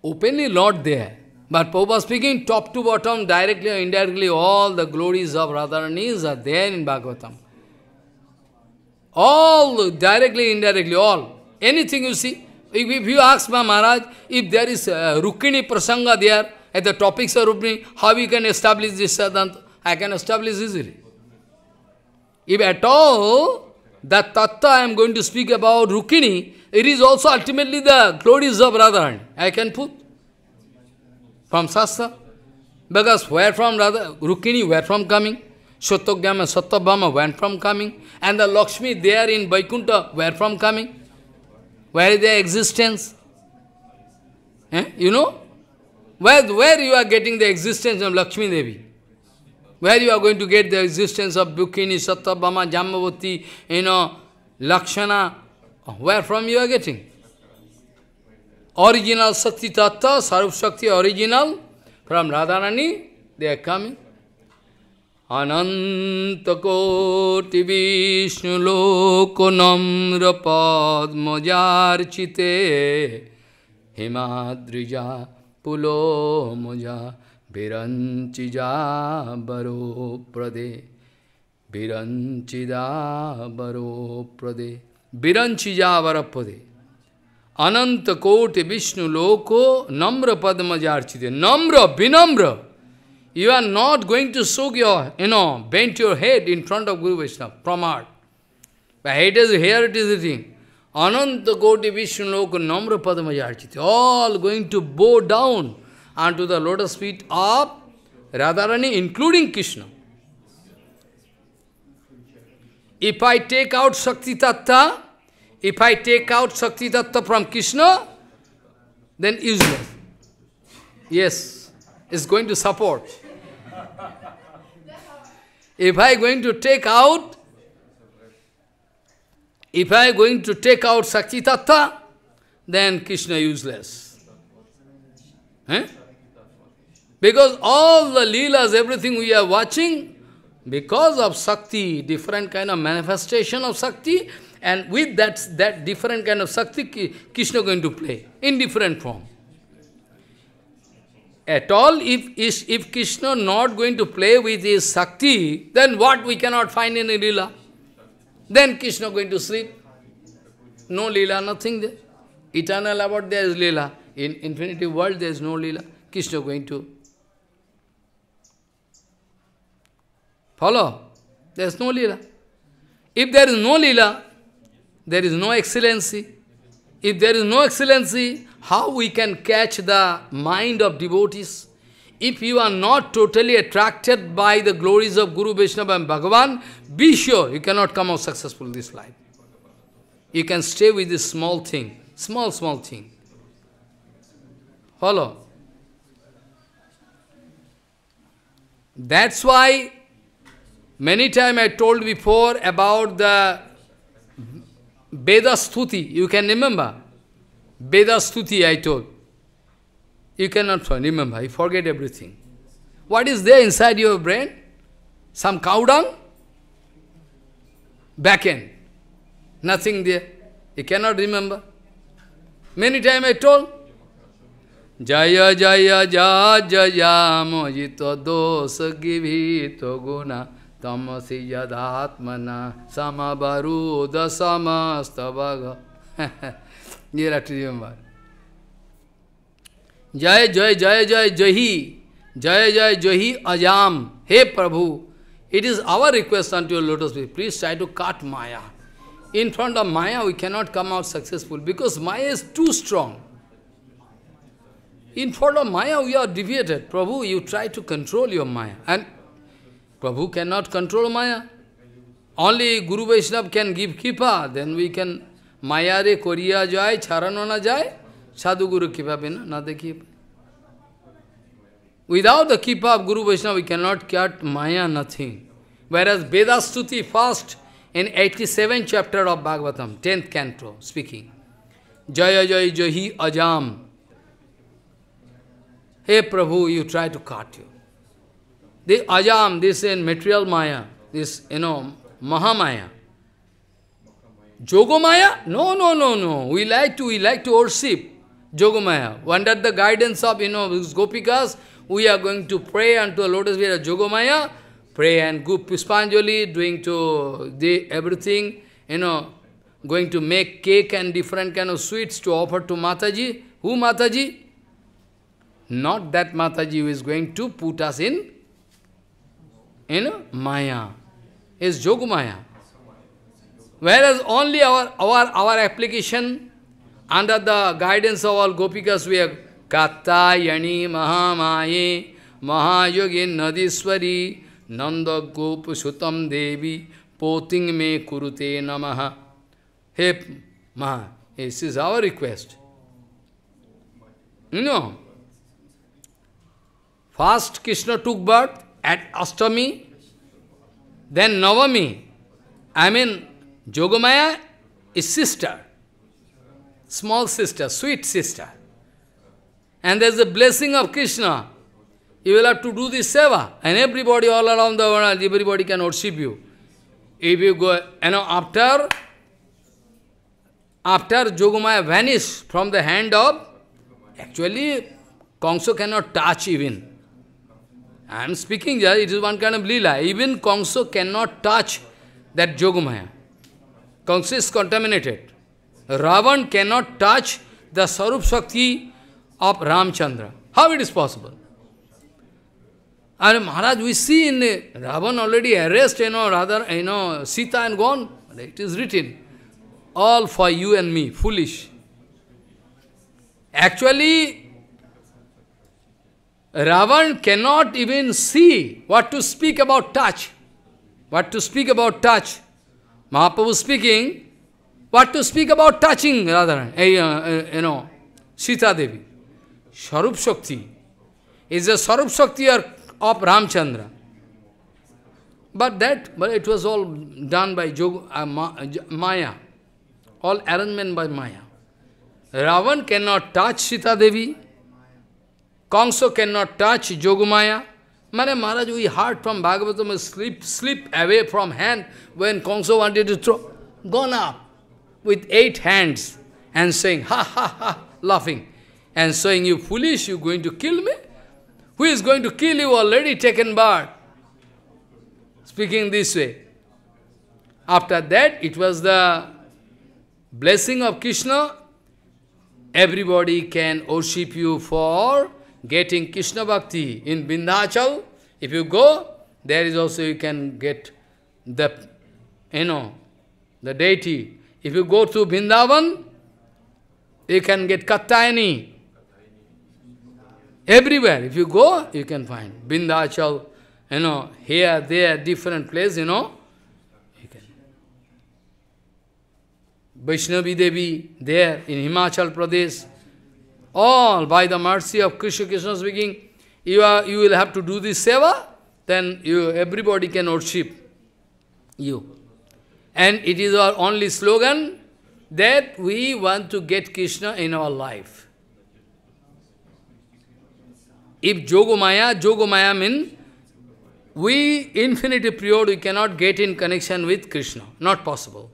S1: Openly Lord there. But Prabhupada speaking, top to bottom, directly or indirectly, all the glories of Radharanis are there in Bhagavatam. All, directly, indirectly, all. Anything you see. If you ask my Maharaj, if there is Rukmini Prasanga there, at the topics of Rukmini, how we can establish this Siddhanta? I can establish easily. If at all, that tattva I am going to speak about Rukmini, it is also ultimately the glories of Radharani. I can put from Shastra. Because where from Radha, Rukmini, where from coming? Shatogama, Satabhama, where from coming? And the Lakshmi there in Vaikuntha, where from coming? Where is their existence? Eh? You know? Where, where you are getting the existence of Lakshmi Devi? Where you are going to get the existence of Bukini, Satyabhama, Jambavati, you know, Lakshana? Where from you are getting? Original Sakti Tattva, Sarup Shakti original, from Radharani, they are coming. Anantakoti Vishnu Loko Namra Padmajarchite Himadrija Pulomaja Viranchija Baro Prade Viranchida Baro Prade Viranchija Varapade Anantakoti Vishnu Loko Namra Padmajarchite Namra Vinamra you are not going to soak your, you know, bend your head in front of Guru Vaishnava, pramad. But it is, here it is the thing. Ananta Goti Vishnu Loka Namra Padamajarchiti. All going to bow down unto the lotus feet of Radharani, including Krishna. If I take out Shakti Tattva, if I take out Shakti Tattva from Krishna, then useless. Yes, it's going to support. if I going to take out, if I going to take out Sakti then Krishna useless. Eh? Because all the leelas, everything we are watching, because of Sakti, different kind of manifestation of Sakti, and with that, that different kind of Sakti, Krishna going to play in different form at all, if, is, if Krishna not going to play with his shakti, then what we cannot find in lila. Then Krishna going to sleep. No lila, nothing there. Eternal about there is lila In infinity world there is no lila. Krishna going to follow. There is no lila. If there is no lila, there is no excellency. If there is no excellency, how we can catch the mind of devotees. If you are not totally attracted by the glories of Guru, Vaishnava and Bhagavan, be sure you cannot come out successful in this life. You can stay with this small thing, small, small thing. Follow? That's why many time I told before about the Veda Stuti, you can remember. Veda Stuti, I told. You cannot remember, you forget everything. What is there inside your brain? Some cow dung? Back end. Nothing there. You cannot remember. Many times I told. Jaya Jaya Jaya Jaya Mojito Dosa Givito Guna Tamasi Yadatmana Samabaruda Samastavaga जीरा जय जय जय जय जय जही जय जय जही अजाम हे प्रभु it is our request on to lotus be please try to cut maya in front of maya we can not come out successful because maya is too strong in front of maya we are deviated Prabhu you try to control your maya and Prabhu can not control maya only guru Vaishnava can give कीपा then we can Maya করিয়া যায় ছাড়ানো না যায় sadhguru কীভাবে না না দেখিয়ে Without the keep of Guru Vaishnava, we cannot cut Maya nothing. Whereas Vedastuti fast in 87th chapter of Bhagavatam, 10th canto, speaking. Jaya Jaya Jahi Ajam. Hey Prabhu, you try to cut you. The Ajam, this in material Maya, this, you know, Mahamaya. Jogamaya? No, no, no, no. We like to, we like to worship Jogamaya. Under the guidance of, you know, Gopikas, we are going to pray unto the lotus feet of Jogamaya, pray and go Puspanjali, doing to the everything, you know, going to make cake and different kind of sweets to offer to Mataji. Who Mataji? Not that Mataji who is going to put us in, you know, Maya. Is Jogamaya. Whereas only our, our, our application under the guidance of all Gopikas we have Katta Yani Mahamaye Mahayogin Nadiswari Nanda Gopusutam Devi Poting Me Kurute Namaha. Hey, Maha, this is our request. No, first Krishna took birth at Astami, then Navami. I mean, Jogamaya is sister, small sister, sweet sister. And there's a blessing of Krishna. You will have to do this seva. And everybody all around the world, everybody can worship you. If you go, you know, after, after Jogamaya vanished from the hand of, actually, Kongso cannot touch even. I am speaking just, it is one kind of lila. Even Kongso cannot touch that Jogamaya. Consists contaminated. Ravan cannot touch the Sarup Shakti of Ramchandra. How it is possible? And Maharaj, we see in the Ravan already arrested, you know, rather, you know, Sita and gone. It is written, all for you and me, foolish. Actually, Ravan cannot even see what to speak about touch. What to speak about touch. Mahaprabhu speaking, what to speak about touching Radharani, uh, eh, uh, eh, eh, you know, Sita Devi. Sharup Shakti is the Sharup Shakti of Ramchandra. But that, but it was all done by Jog, uh, uh Maya, all arrangement by Maya. Ravan cannot touch Sita Devi, Kongso cannot touch Jogumaya, Mare Maharaj, we heard from Bhagavatam, slip, slip away from hand when Kongso wanted to throw. Gone up with eight hands and saying, ha ha ha, laughing. And saying, you foolish, you going to kill me? Who is going to kill you already taken birth? Speaking this way. After that, it was the blessing of Krishna. Everybody can worship you for getting Krishna Bhakti in Bindachal, if you go, there is also you can get the, you know, the deity. If you go to Bindavan, you can get Kattayani. Everywhere, if you go, you can find Bindachal, you know, here, there, different place, you know. You Vaishnavi Devi, there in Himachal Pradesh, all by the mercy of Krishna, Krishna speaking, you, are, you will have to do this seva, then you, everybody can worship you. And it is our only slogan that we want to get Krishna in our life. If Jogamaya, maya means we, infinity period, we cannot get in connection with Krishna. Not possible.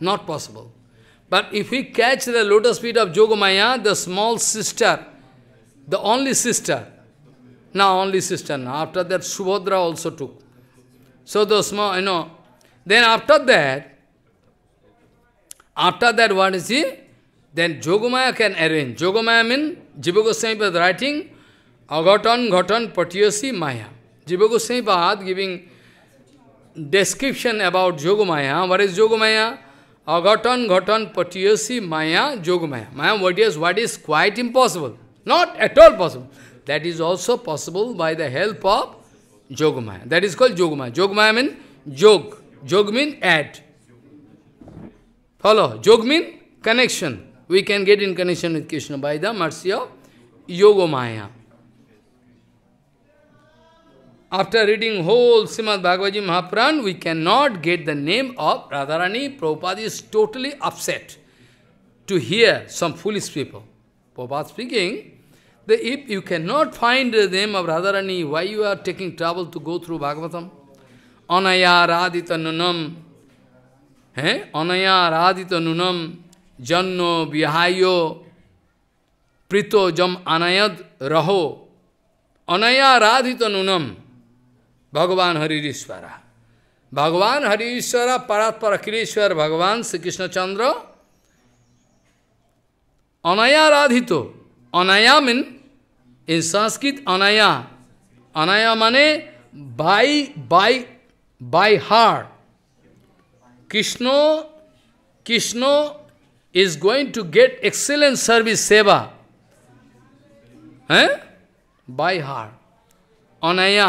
S1: Not possible. But if we catch the lotus feet of Jogamaya, the small sister, the only sister, now only sister, after that Subhadra also took. So the small, you know, then after that, after that what is he? Then Jogamaya can arrange. Jogamaya means Jiva Goswami was writing Agatan Ghatan Patyosi Maya. Jiva Goswami giving description about Jogamaya. What is Jogamaya? Agatan Ghatan Patiyasi Maya Yogamaya. Maya, what is, what is quite impossible. Not at all possible. That is also possible by the help of Yogamaya. That is called Yogamaya. Yogamaya means Yog. Yog means add. Follow. Yog means connection. We can get in connection with Krishna by the mercy of Yogamaya. After reading whole Srimad Bhagavad Mahapran, we cannot get the name of Radharani. Prabhupada is totally upset to hear some foolish people. Prabhupada speaking, that if you cannot find the name of Radharani, why you are taking trouble to go through Bhagavatam? Anaya Radhita Nunam, eh? Anaya Radhita Nunam, Janno Vihayo, Prito Jam Anayad Raho, Anaya Radhita Nunam, भगवान हरिश्वरा भगवान हरिश्वरा परात्पर अखिलेश्वर भगवान श्री कृष्णचंद्र अनया राधितो अनया mean in Sanskrit अनया अनया माने by बाई बाई हार Krishna Krishna is going to get excellent service सेवा है बाय हार anaya,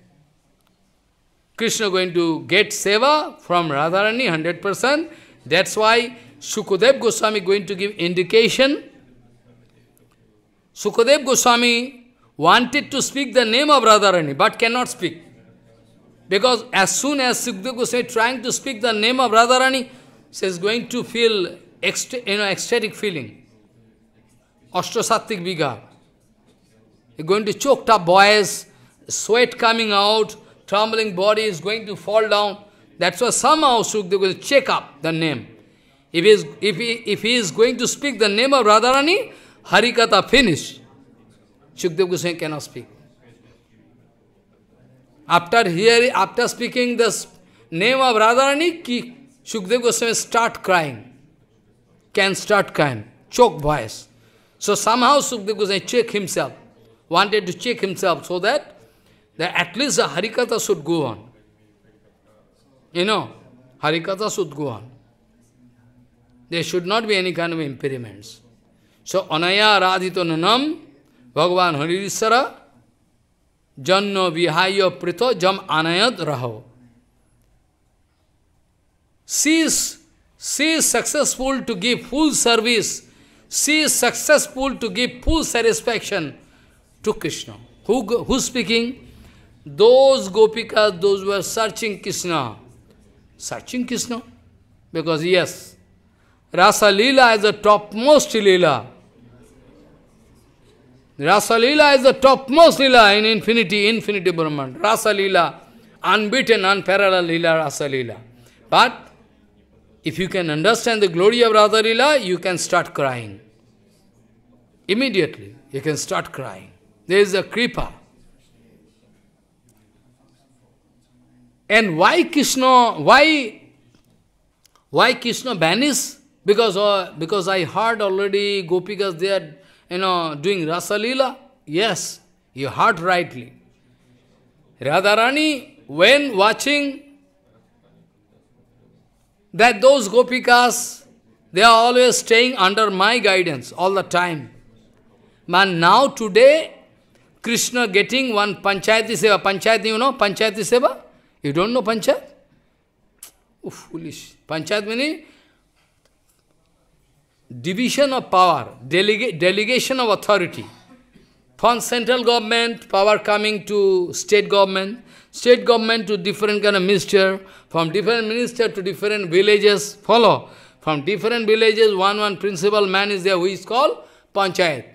S1: Krishna going to get seva from Radharani 100%. That's why Sukadev Goswami going to give indication. Sukadev Goswami wanted to speak the name of Radharani but cannot speak. Because as soon as Sukadev Goswami trying to speak the name of Radharani, she is going to feel you know, ecstatic feeling. Ashtrasattvic Viga. you going to choked up boys, sweat coming out, Trembling body is going to fall down. That's why somehow Sukdev will check up the name. If he, is, if, he, if he is going to speak the name of Radharani, Harikatha finish. Sukdev Goswami cannot speak. After hearing, after speaking the name of Radharani, ki, Goswami start crying. Can start crying. Choke voice. So somehow Sukdev Goswami check himself. Wanted to check himself so that that at least the Harikatha should go on. You know, Harikatha should go on. There should not be any kind of impediments. So, anaya radhito nanam, Bhagavan Haririshara, janno vihaya prito jam anayad raho. She is, she is successful to give full service. She is successful to give full satisfaction to Krishna. Who, who speaking? Those gopikas, those were searching Krishna. Searching Krishna? Because yes, Rasa Leela is the topmost Leela. Rasa Leela is the topmost Leela in infinity, infinity Brahman. Rasa Leela, unbeaten, unparalleled Leela, Rasa Leela. But if you can understand the glory of Radha Leela, you can start crying. Immediately, you can start crying. There is a creeper. And why Krishna, why, why Krishna vanish? Because, uh, because I heard already Gopikas, they are, you know, doing Rasa Leela. Yes, you heard rightly. Radharani, when watching that those Gopikas, they are always staying under my guidance all the time. Man, now today, Krishna getting one Panchayati Seva. Panchayati, you know, Panchayati Seva? You don't know panchayat? Oh, foolish. Panchayat means division of power, delega delegation of authority. From central government, power coming to state government, state government to different kind of minister, from different minister to different villages, follow. From different villages, one one principal man is there who is called panchayat.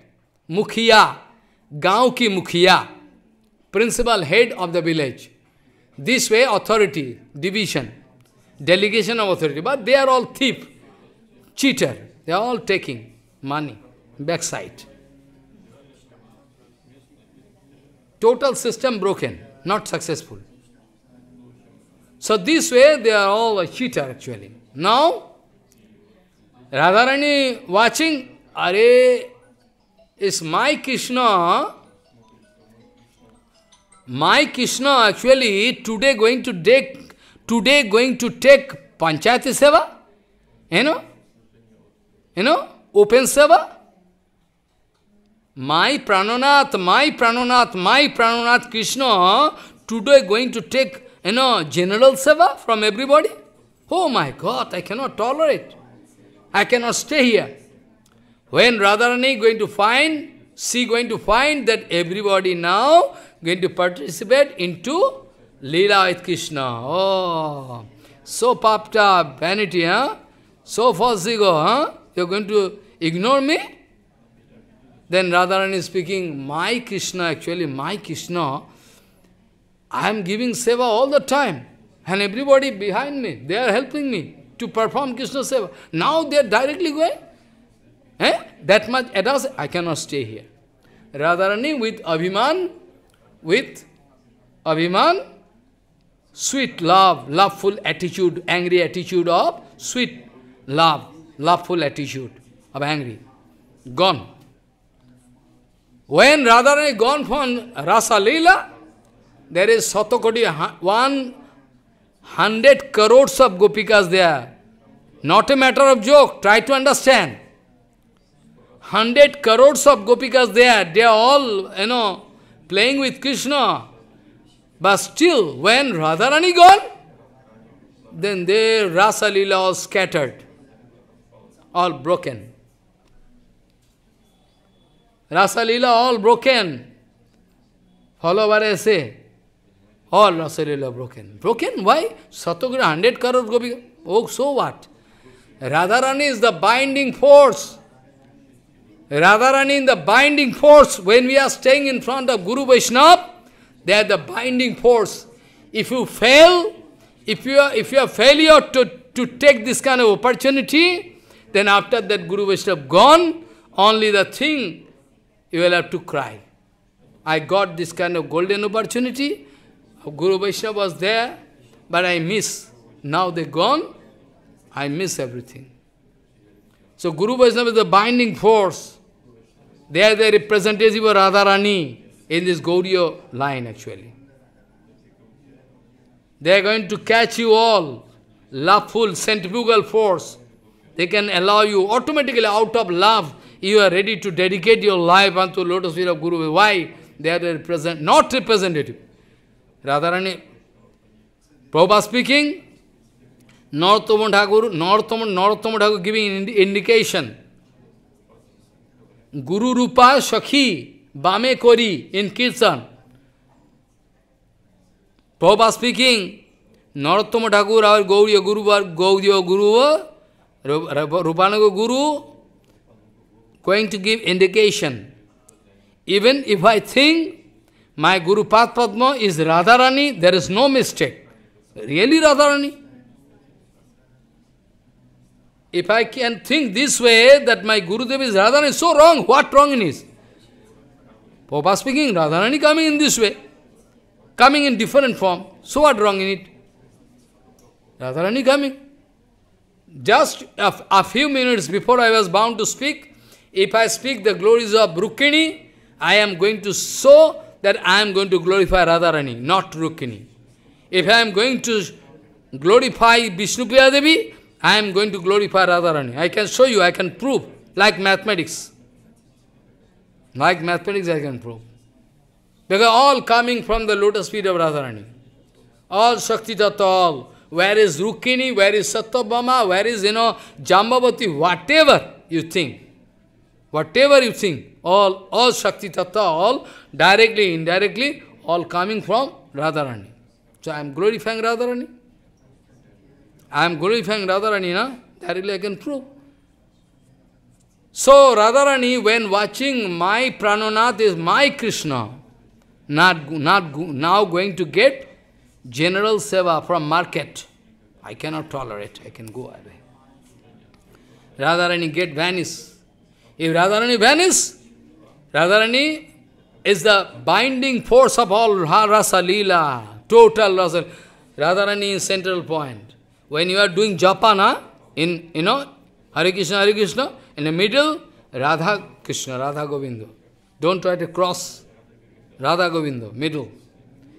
S1: Mukhiya, gaon ki mukhiya, principal head of the village. This way authority, division, delegation of authority. But they are all thief, cheater. They are all taking money, backside. Total system broken, not successful. So this way they are all a cheater actually. Now, Radharani watching, Are is my Krishna my Krishna actually today going to take today going to take Panchayati Seva, you know, you know, open Seva. My Prananath, my Prananath, my Prananath Krishna today going to take, you know, general Seva from everybody. Oh my God, I cannot tolerate. I cannot stay here. When Radharani going to find, she going to find that everybody now going to participate into Leela with Krishna. Oh, so puffed up, vanity, huh? So false ego, huh? You're going to ignore me? Then Radharani is speaking, my Krishna, actually my Krishna, I am giving seva all the time. And everybody behind me, they are helping me to perform Krishna seva. Now they are directly going. Eh? That much, I cannot stay here. Radharani with Abhiman with Abhiman, sweet love, loveful attitude, angry attitude of sweet love, loveful attitude of angry. Gone. When Radharani gone from Rasa Leela, there is Satakodi, 100 crores of gopikas there. Not a matter of joke, try to understand. 100 crores of gopikas there, they are all, you know, playing with Krishna. But still, when Radharani gone, then their Rasa lila all scattered, all broken. Rasa lila all broken. Follow what I say. All Rasa lila broken. Broken? Why? Satogura 100 crore gobi. Oh, so what? Radharani is the binding force. Radharani in the binding force, when we are staying in front of Guru Vaishnava, they are the binding force. If you fail, if you are, if you are failure to, to take this kind of opportunity, then after that Guru Vaishnava gone, only the thing you will have to cry. I got this kind of golden opportunity, Guru Vaishnava was there, but I miss. Now they gone, I miss everything. So Guru Vaishnava is the binding force. They are the representative of Radharani in this Gauriya line actually. They are going to catch you all, loveful, centrifugal force. They can allow you automatically out of love. You are ready to dedicate your life unto lotus feet of Guru. Why? They are represent, not representative. Radharani, Prabhupada speaking, Northam Thakur, Northam, Thakur giving indication Guru Rupa Shakhi Bame Kori in Kirtan. Prabhupada speaking, Narottama Thakur, our Gauriya Guru, Gauriya Guru, Rupanaga Guru, going to give indication. Even if I think my Guru Padma is Radharani, there is no mistake. Really Radharani? If I can think this way that my Gurudev is Radharani, so wrong. What wrong it? Prabhupada speaking, Radharani coming in this way, coming in different form. So what wrong in it? Radharani coming. Just a, a few minutes before I was bound to speak, if I speak the glories of Rukmini, I am going to show that I am going to glorify Radharani, not Rukmini. If I am going to glorify Vishnupriya Devi, I am going to glorify Radharani. I can show you, I can prove, like mathematics. Like mathematics, I can prove. Because all coming from the lotus feet of Radharani. All Shakti Tattva, all. Where is Rukini, where is Satyabhama, where is, you know, Jambavati, whatever you think. Whatever you think, all, all Shakti Tattva, all, directly, indirectly, all coming from Radharani. So I am glorifying Radharani. I am glorifying Radharani, no? really I can prove. So Radharani, when watching my Prananath is my Krishna, not, not now going to get general seva from market. I cannot tolerate, I can go away. Radharani get vanish. If Radharani vanish, Radharani is the binding force of all rasa lila, total rasa. Radharani is central point. When you are doing japana, ah, in, you know, Hari Krishna, Hari Krishna, in the middle, Radha Krishna, Radha Govinda. Don't try to cross Radha Govinda, middle.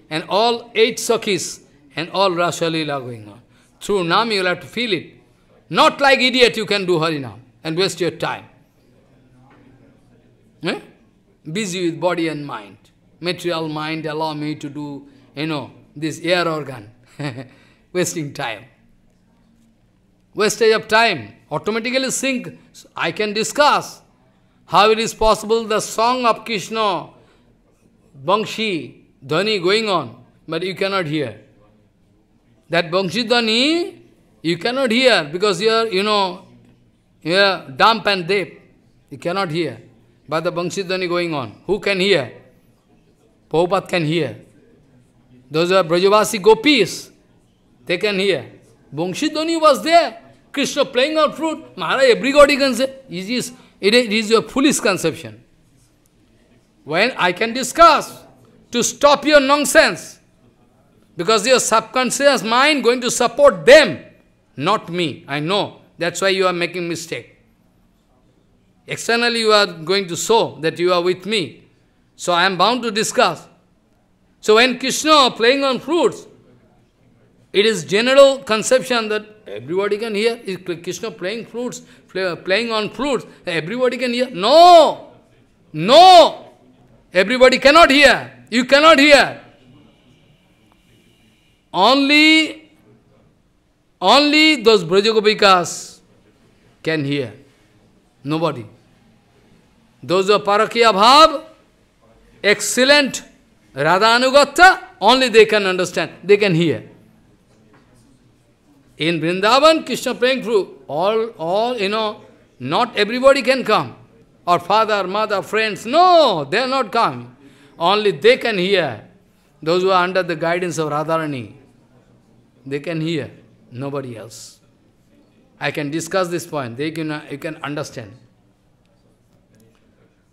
S1: And all eight sakhis and all Lila going on. Through Nam you'll have to feel it. Not like idiot you can do Harinam and waste your time. Eh? Busy with body and mind. Material mind allow me to do, you know, this air organ. Wasting time wastage of time, automatically sync. I can discuss how it is possible the song of Krishna, Bangshi, Dhani going on, but you cannot hear. That Bangshi Dhani, you cannot hear because you are, you know, you are and deep. You cannot hear. But the Bangshi Dhani going on. Who can hear? Prabhupada can hear. Those are Brajavasi gopis, they can hear. Bangshi Dhani was there. Krishna playing out flute, Maharaj, everybody can say, it is, it is, it is your foolish conception. When I can discuss, to stop your nonsense, because your subconscious mind going to support them, not me, I know. That's why you are making mistake. Externally you are going to show that you are with me. So I am bound to discuss. So when Krishna playing on fruits, it is general conception that Everybody can hear. Is Krishna playing flutes, playing on flutes? Everybody can hear. No! No! Everybody cannot hear. You cannot hear. Only, only those Brajagopikas can hear. Nobody. Those are Parakya Bhav, excellent Radha Anugatta, only they can understand, they can hear. In Vrindavan, Krishna playing through. All, all, you know, not everybody can come. Or father, mother, friends. No, they are not come. Only they can hear. Those who are under the guidance of Radharani, they can hear. Nobody else. I can discuss this point. They can, you can understand.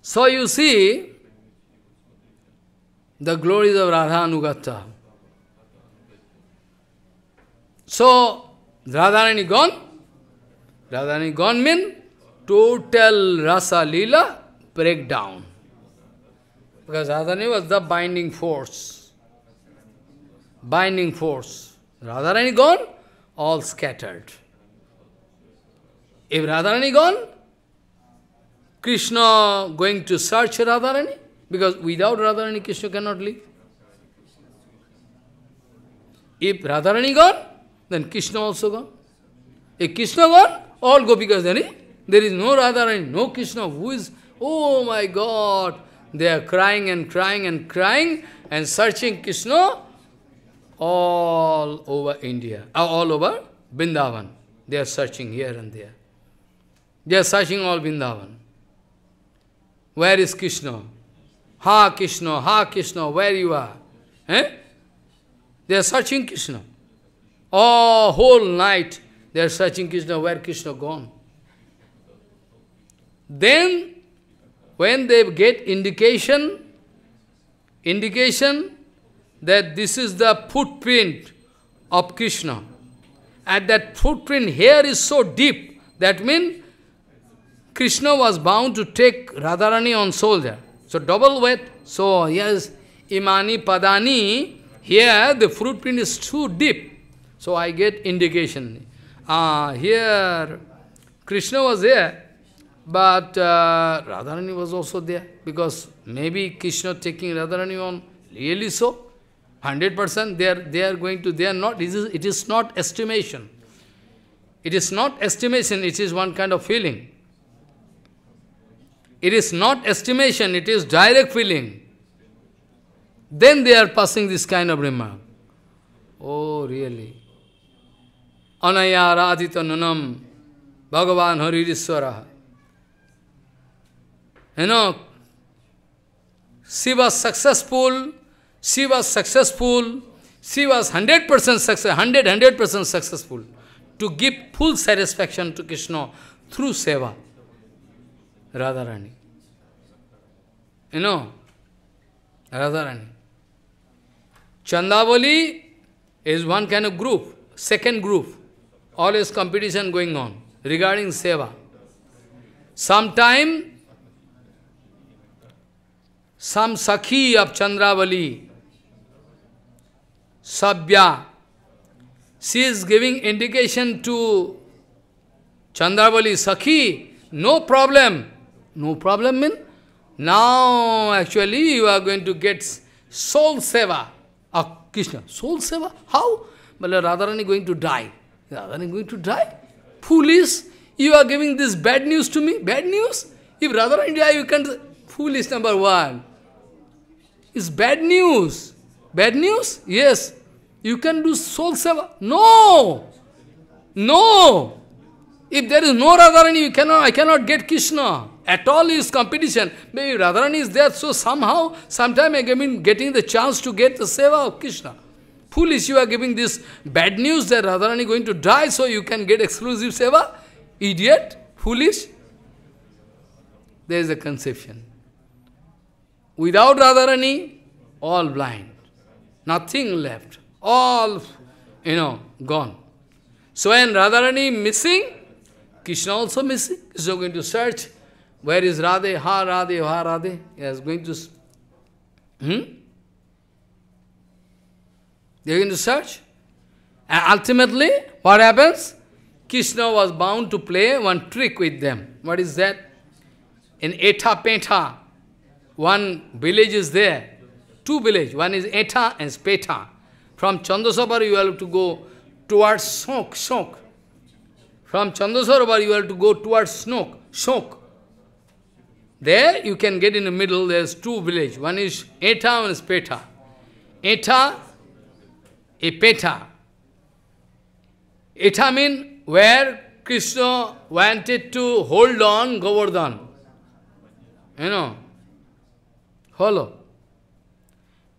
S1: So you see, the glories of Radha Anugatta. So, Radharani gone? Radharani gone means total rasa lila breakdown. Because Radharani was the binding force. Binding force. Radharani gone, all scattered. If Radharani gone, Krishna going to search Radharani? Because without Radharani, Krishna cannot live. If Radharani gone, then Krishna also gone. If Krishna gone, all Gopikas there is. There is no Radharani, no Krishna. Who is, oh my God, they are crying and crying and crying and searching Krishna all over India, uh, all over Vrindavan. They are searching here and there. They are searching all Vrindavan. Where is Krishna? Ha Krishna, Ha Krishna, where you are? Eh? They are searching Krishna. Oh, whole night they are searching Krishna, where Krishna gone. Then, when they get indication, indication that this is the footprint of Krishna, and that footprint here is so deep, that means Krishna was bound to take Radharani on soldier. So double wet, So yes, Imani Padani, here the footprint is too deep. So I get indication. Ah, here Krishna was there, but uh, Radharani was also there, because maybe Krishna taking Radharani on, really so? 100% they are, they are going to, they are not, it is, it is not estimation. It is not estimation, it is one kind of feeling. It is not estimation, it is direct feeling. Then they are passing this kind of remark. Oh, really? Anayāradhita nanam Bhagavan Haririshwara. You know, she was successful, she was successful, she was 100% success, 100% successful to give full satisfaction to Krishna through seva, Radharani. You know, Radharani. Chandavali is one kind of group, second group. Always competition going on regarding seva. Sometime, some Sakhi of Chandravali, Sabya, she is giving indication to Chandravali, Sakhi, no problem. No problem mean? Now, actually, you are going to get soul seva. Ah, Krishna, soul seva? How? Well, Radharani is going to die. Rather, I'm going to die. Foolish, you are giving this bad news to me. Bad news? If Radharani die, you can't. Foolish number one. It's bad news. Bad news? Yes. You can do soul seva. No! No! If there is no Radharani, you cannot, I cannot get Krishna. At all is competition. Maybe Radharani is there, so somehow, sometime I am getting the chance to get the seva of Krishna. Foolish, you are giving this bad news that Radharani is going to die so you can get exclusive seva. Idiot, foolish. There is a conception. Without Radharani, all blind. Nothing left. All, you know, gone. So when Radharani missing, Krishna also missing. So is going to search. Where is Radhe? Ha Radhe, Ha Radhe. He is going to... Hmm? They're going to search. And ultimately, what happens? Krishna was bound to play one trick with them. What is that? In Eta Peta, one village is there. Two village. One is Eta and Speta. From Chandrasabar, you have to go towards Sok, Sok. From Chandrasarovar, you have to go towards Snok, Sok. There, you can get in the middle, there's two villages. One is Eta and Speta. Eta Epeta. Eta means where Krishna wanted to hold on Govardhan. You know, Hello,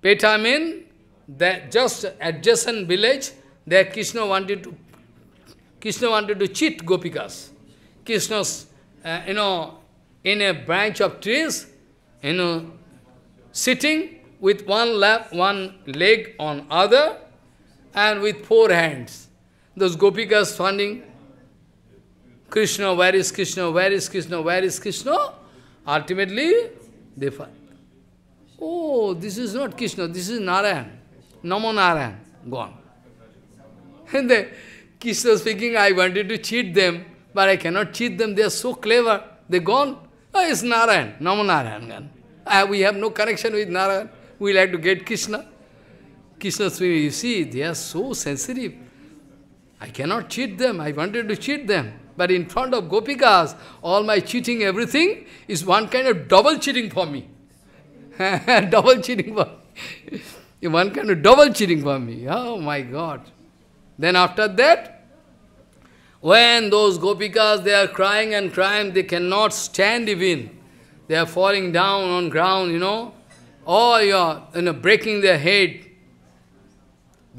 S1: Peta means that just adjacent village that Krishna wanted to Krishna wanted to cheat Gopikas. Krishna's, uh, you know, in a branch of trees, you know, sitting with one, lap, one leg on other, and with four hands. Those gopikas standing, Krishna, where is Krishna, where is Krishna, where is Krishna? Ultimately, they find, oh, this is not Krishna, this is Narayan, Namo Narayan, gone. And then, Krishna speaking, I wanted to cheat them, but I cannot cheat them, they are so clever, they gone. Oh, it's Narayan, Namo Narayan gone. Uh, we have no connection with Narayan, we like to get Krishna. Krishna Swami, you see, they are so sensitive. I cannot cheat them. I wanted to cheat them. But in front of Gopikas, all my cheating, everything, is one kind of double cheating for me. double cheating for me. one kind of double cheating for me. Oh my God. Then after that, when those Gopikas, they are crying and crying, they cannot stand even. They are falling down on ground, you know. Oh, all you know, breaking their head.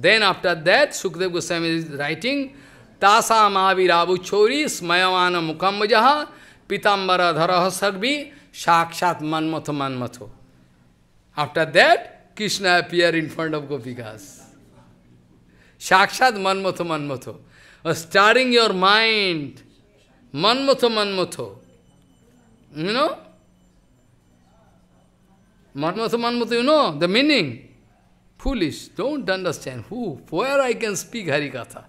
S1: Then after that, Sukhdev Goswami is writing, Tasa Mahavirabu Chori Smayamana Mukhambajaha Pitambara Dharaha Sarvi Shakshat Manmatho Manmatho. After that, Krishna appear in front of Gopikas. Shakshat Manmatho Manmatho. Starting your mind, Manmatho Manmatho. You know? Manmatho Manmatho, you know the meaning. Foolish, don't understand. Who, where I can speak Harikatha?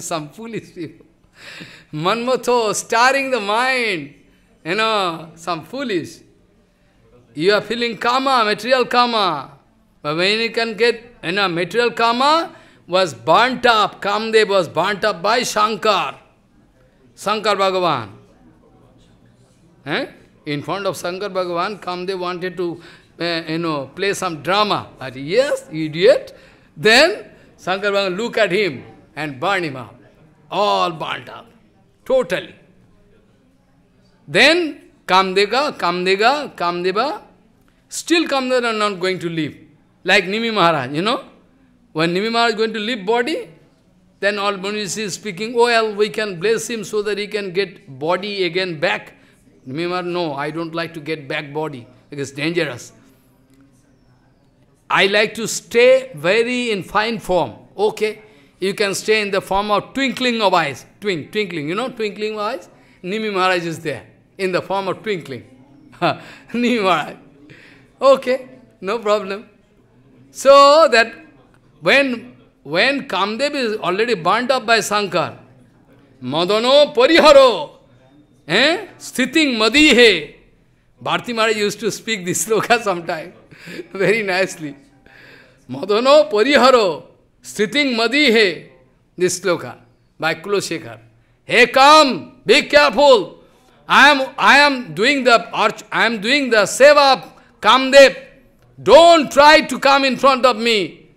S1: Some foolish people. Manmatho, starring the mind. You know, some foolish. You are feeling karma, material karma. But when you can get, you know, material karma was burnt up. Kamdev was burnt up by Shankar. Shankar Bhagavan. Eh? In front of Shankar Bhagavan, Kamdev wanted to uh, you know, play some drama. But said, yes, idiot. Then Shankar Bhagavan look at him and burn him up. All burnt up. Totally. Then Kamdega, Kamdega, Kamdeva, still Kamdeva are not going to leave. Like Nimi Maharaj, you know. When Nimi Maharaj is going to leave body, then all Munis is speaking, oh well, we can bless him so that he can get body again back. Nimi Maharaj, no, I don't like to get back body. It is dangerous. I like to stay very in fine form. Okay, you can stay in the form of twinkling of eyes. Twink, twinkling, you know twinkling of eyes? Nimi Maharaj is there, in the form of twinkling. Nimi Maharaj. Okay, no problem. So that when, when Kamdev is already burnt up by Sankar, Madano Pariharo, eh? Sthiting Madihe. Bharti Maharaj used to speak this sloka sometime. very nicely. Madano pariharo sitting madihe. This sloka by Kulosekhar. Hey, come, be careful. I am, I am doing the arch, I am doing the seva Kamdev. Don't try to come in front of me.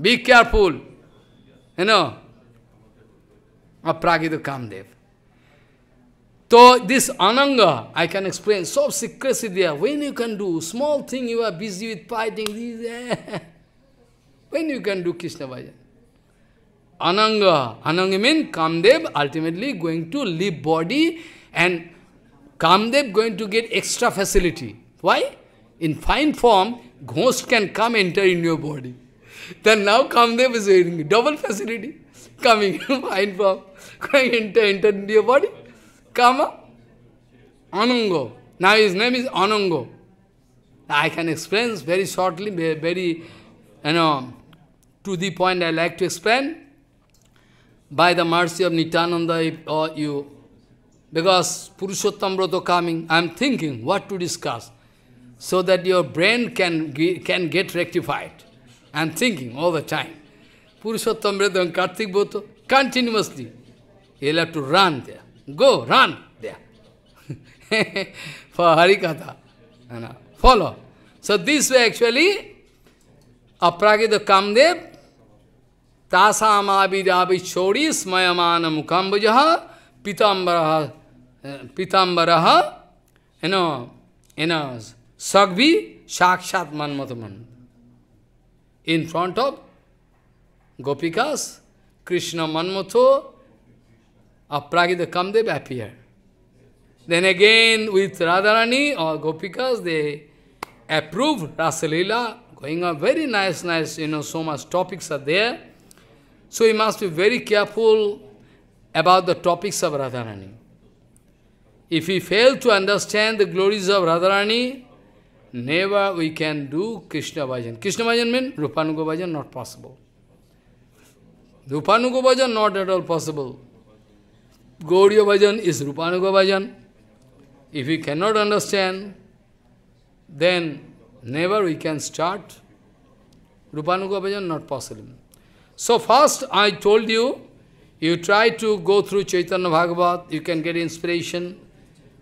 S1: Be careful. You know. come, Kamdev. So this ananga, I can explain, so secrecy there. When you can do small thing, you are busy with fighting. Eh. when you can do Krishna bhajan? Ananga. Ananga means Kamdev ultimately going to leave body and Kamdev going to get extra facility. Why? In fine form, ghost can come enter in your body. Then now Kamdev is getting double facility. Coming in fine form, going enter, enter into your body. Kama? Anango. Now his name is Anango. I can explain very shortly, very, you know, to the point I like to explain. By the mercy of Nityananda, if, or you, because Purushottam Vrata coming, I am thinking what to discuss, so that your brain can, can get rectified. I am thinking all the time. Purushottam Vrata and Kartik continuously. You'll have to run there. Go, run there. For Harikatha. You follow. So this way actually, Apragita Kamdev, Tasamabhirabi Chori Smayamana Mukambajaha, Pitambaraha, eh, Pitambaraha, you know, you know, Sagvi Shakshat Manmataman. In front of Gopikas, Krishna Manmatho, Aprakita Kamdev appear. Then again with Radharani or Gopikas, they approve Rasalila, going on very nice, nice, you know, so much topics are there. So you must be very careful about the topics of Radharani. If we fail to understand the glories of Radharani, never we can do Krishna bhajan. Krishna bhajan means Rupanuga bhajan, not possible. Rupanuga bhajan, not at all possible. Gauriya bhajan is Rupanuga bhajan. If we cannot understand, then never we can start. Rupanuga bhajan not possible. So first I told you, you try to go through Chaitanya Bhagavat, you can get inspiration,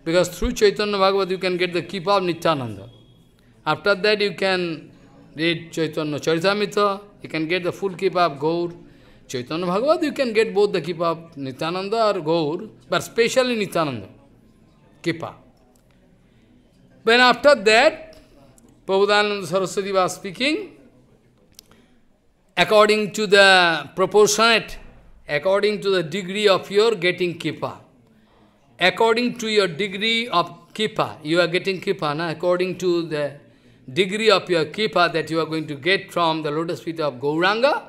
S1: because through Chaitanya Bhagavat you can get the keep of Nityananda. After that you can read Chaitanya Charitamrita, you can get the full keep of Gaur, Chaitanya Bhagavad, you can get both the kippa of Nityananda or Gaur, but specially Nityananda, kippa. When after that, Prabhupada Saraswati was speaking, according to the proportionate, according to the degree of your getting kippa. According to your degree of kippa, you are getting Kipa, na? according to the degree of your kippa that you are going to get from the lotus feet of Gauranga,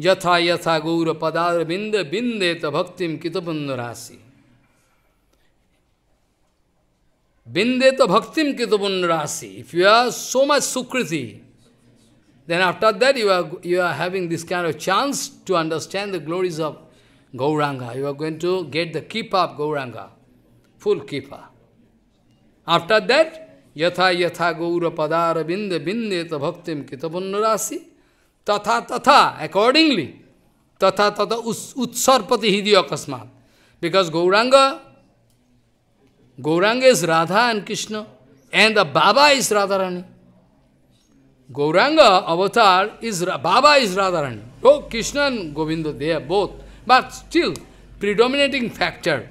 S1: यथा यथा गौर पदारविंद बिंदेत भक्तिम कितबुंद राशि बिंदेत भक्तिम कितबुंद राशि if you are so much then after that you are, you are having this kind of chance to understand the glories of Gauranga. You are going to get the keep up Gauranga, full keep up. After that, yatha yatha gaura padara binde binde ta bhaktim तथा तथा accordingly तथा तथा utsarpati hidi akasmat because gauranga gauranga is radha and krishna and the baba is radharani gauranga avatar is baba is radharani oh krishna and govinda they are both but still predominating factor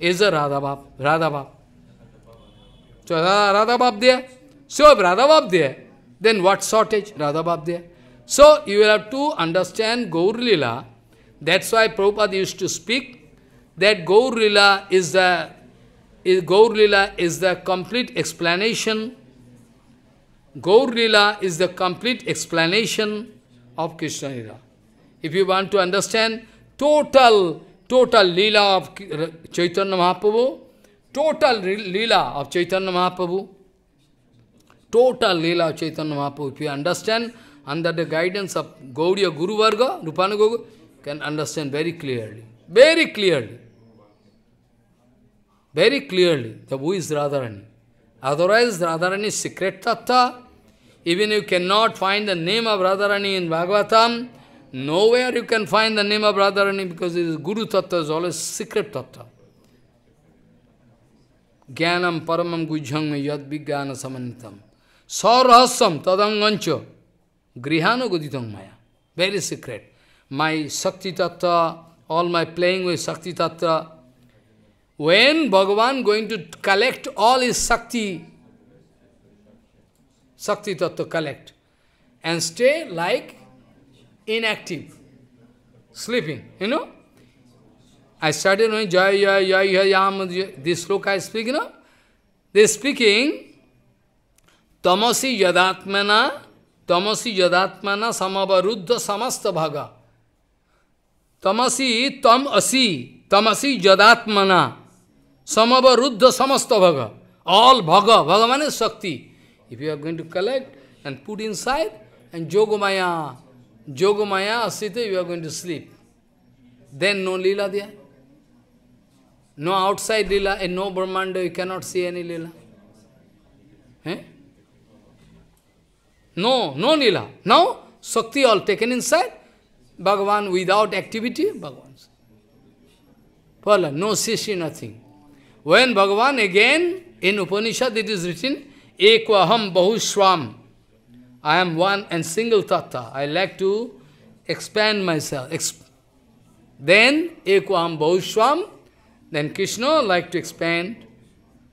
S1: is the radha bab radha bab so radha bab there so if radha bab there then what shortage radha bab there so you will have to understand Gaur Lila. That's why Prabhupada used to speak that Gaur Lila is the is Gaur Lila is the complete explanation. Gaur Lila is the complete explanation of Krishna Lila. If you want to understand total, total Lila of Chaitanya Mahaprabhu, total Lila of Chaitanya Mahaprabhu, total Lila of Chaitanya Mahaprabhu, if you understand under the guidance of Gaudiya Guru Varga, Rupana Guru, can understand very clearly. Very clearly. Very clearly the who is Radharani. Otherwise, Radharani is secret tattva. Even you cannot find the name of Radharani in Bhagavatam, nowhere you can find the name of Radharani because it is Guru Tattva is always secret tattva. Jnanam paramam gujhang yad vijnana samanitam. Sarasam tadangancha. Grihanagoditam Maya. Very secret. My Shakti Tattva, all my playing with Shakti Tattva. When Bhagavan going to collect all his Shakti, Shakti Tattva collect, and stay like inactive, sleeping, you know? I started knowing Jai Jai Jai Jai Yama, this sloka I speak, you know? They speaking, Tamasi Yadatmana तमसी यदात्मना समवरुद्ध समस्त भाग तमसी तम असी तमसी यदात्मना समवरुद्ध समस्त भग all bhaga bhagavan is shakti if you are going to collect and put inside and yogamaya yogamaya asita you are going to sleep then no lila there no outside lila and no brahmanda you cannot see any lila eh? No, no nila. Now, Shakti all taken inside. Bhagavan without activity, Bhagavan's. Pala, no sishi, nothing. When Bhagavan again, in Upanishad it is written, Ekwaham Bahuswam. I am one and single tattva. I like to expand myself. Exp then, Ekam Bahuswam. Then Krishna like to expand.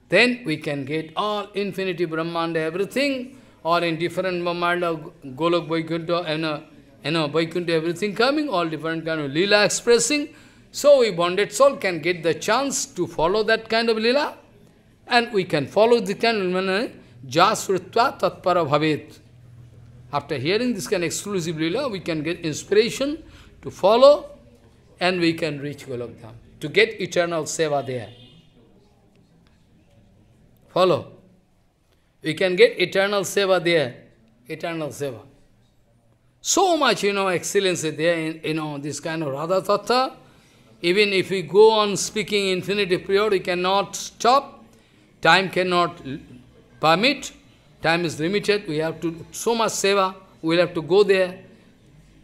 S1: Then we can get all infinity Brahmanda, everything or in different Mamala, Golok Vaikuntha, and uh, you uh, know, Vaikuntha, everything coming, all different kind of lila expressing. So we bonded soul can get the chance to follow that kind of lila, and we can follow the kind of jasritva tatpara bhavet. After hearing this kind of exclusive lila, we can get inspiration to follow, and we can reach Golokdham, to get eternal seva there. Follow. We can get eternal seva there, eternal seva. So much, you know, excellency there, in, you know, this kind of Radha Tattva. Even if we go on speaking infinity period, we cannot stop. Time cannot permit. Time is limited. We have to, so much seva, we'll have to go there.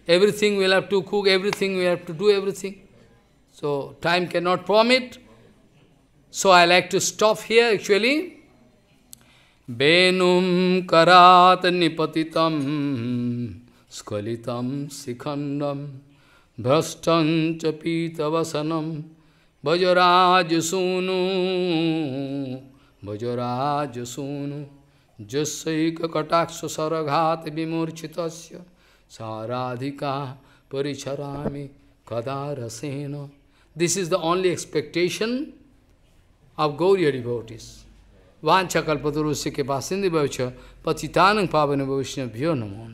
S1: Everything we'll have to cook, everything we have to do, everything. So, time cannot permit. So, I like to stop here actually. Venum karat nipatitam skalitam sikhandam bhrastam chapitavasanam bhajaraj sunu bhajaraj sunu jasaika kataksa saraghat vimurchitasya saradhika paricharami kadarasena. This is the only expectation of Gauri devotees. वाछकल्पतरुष्य के पास सिंधि भविष्य पतितान पावन भविष्य भ्यो नमो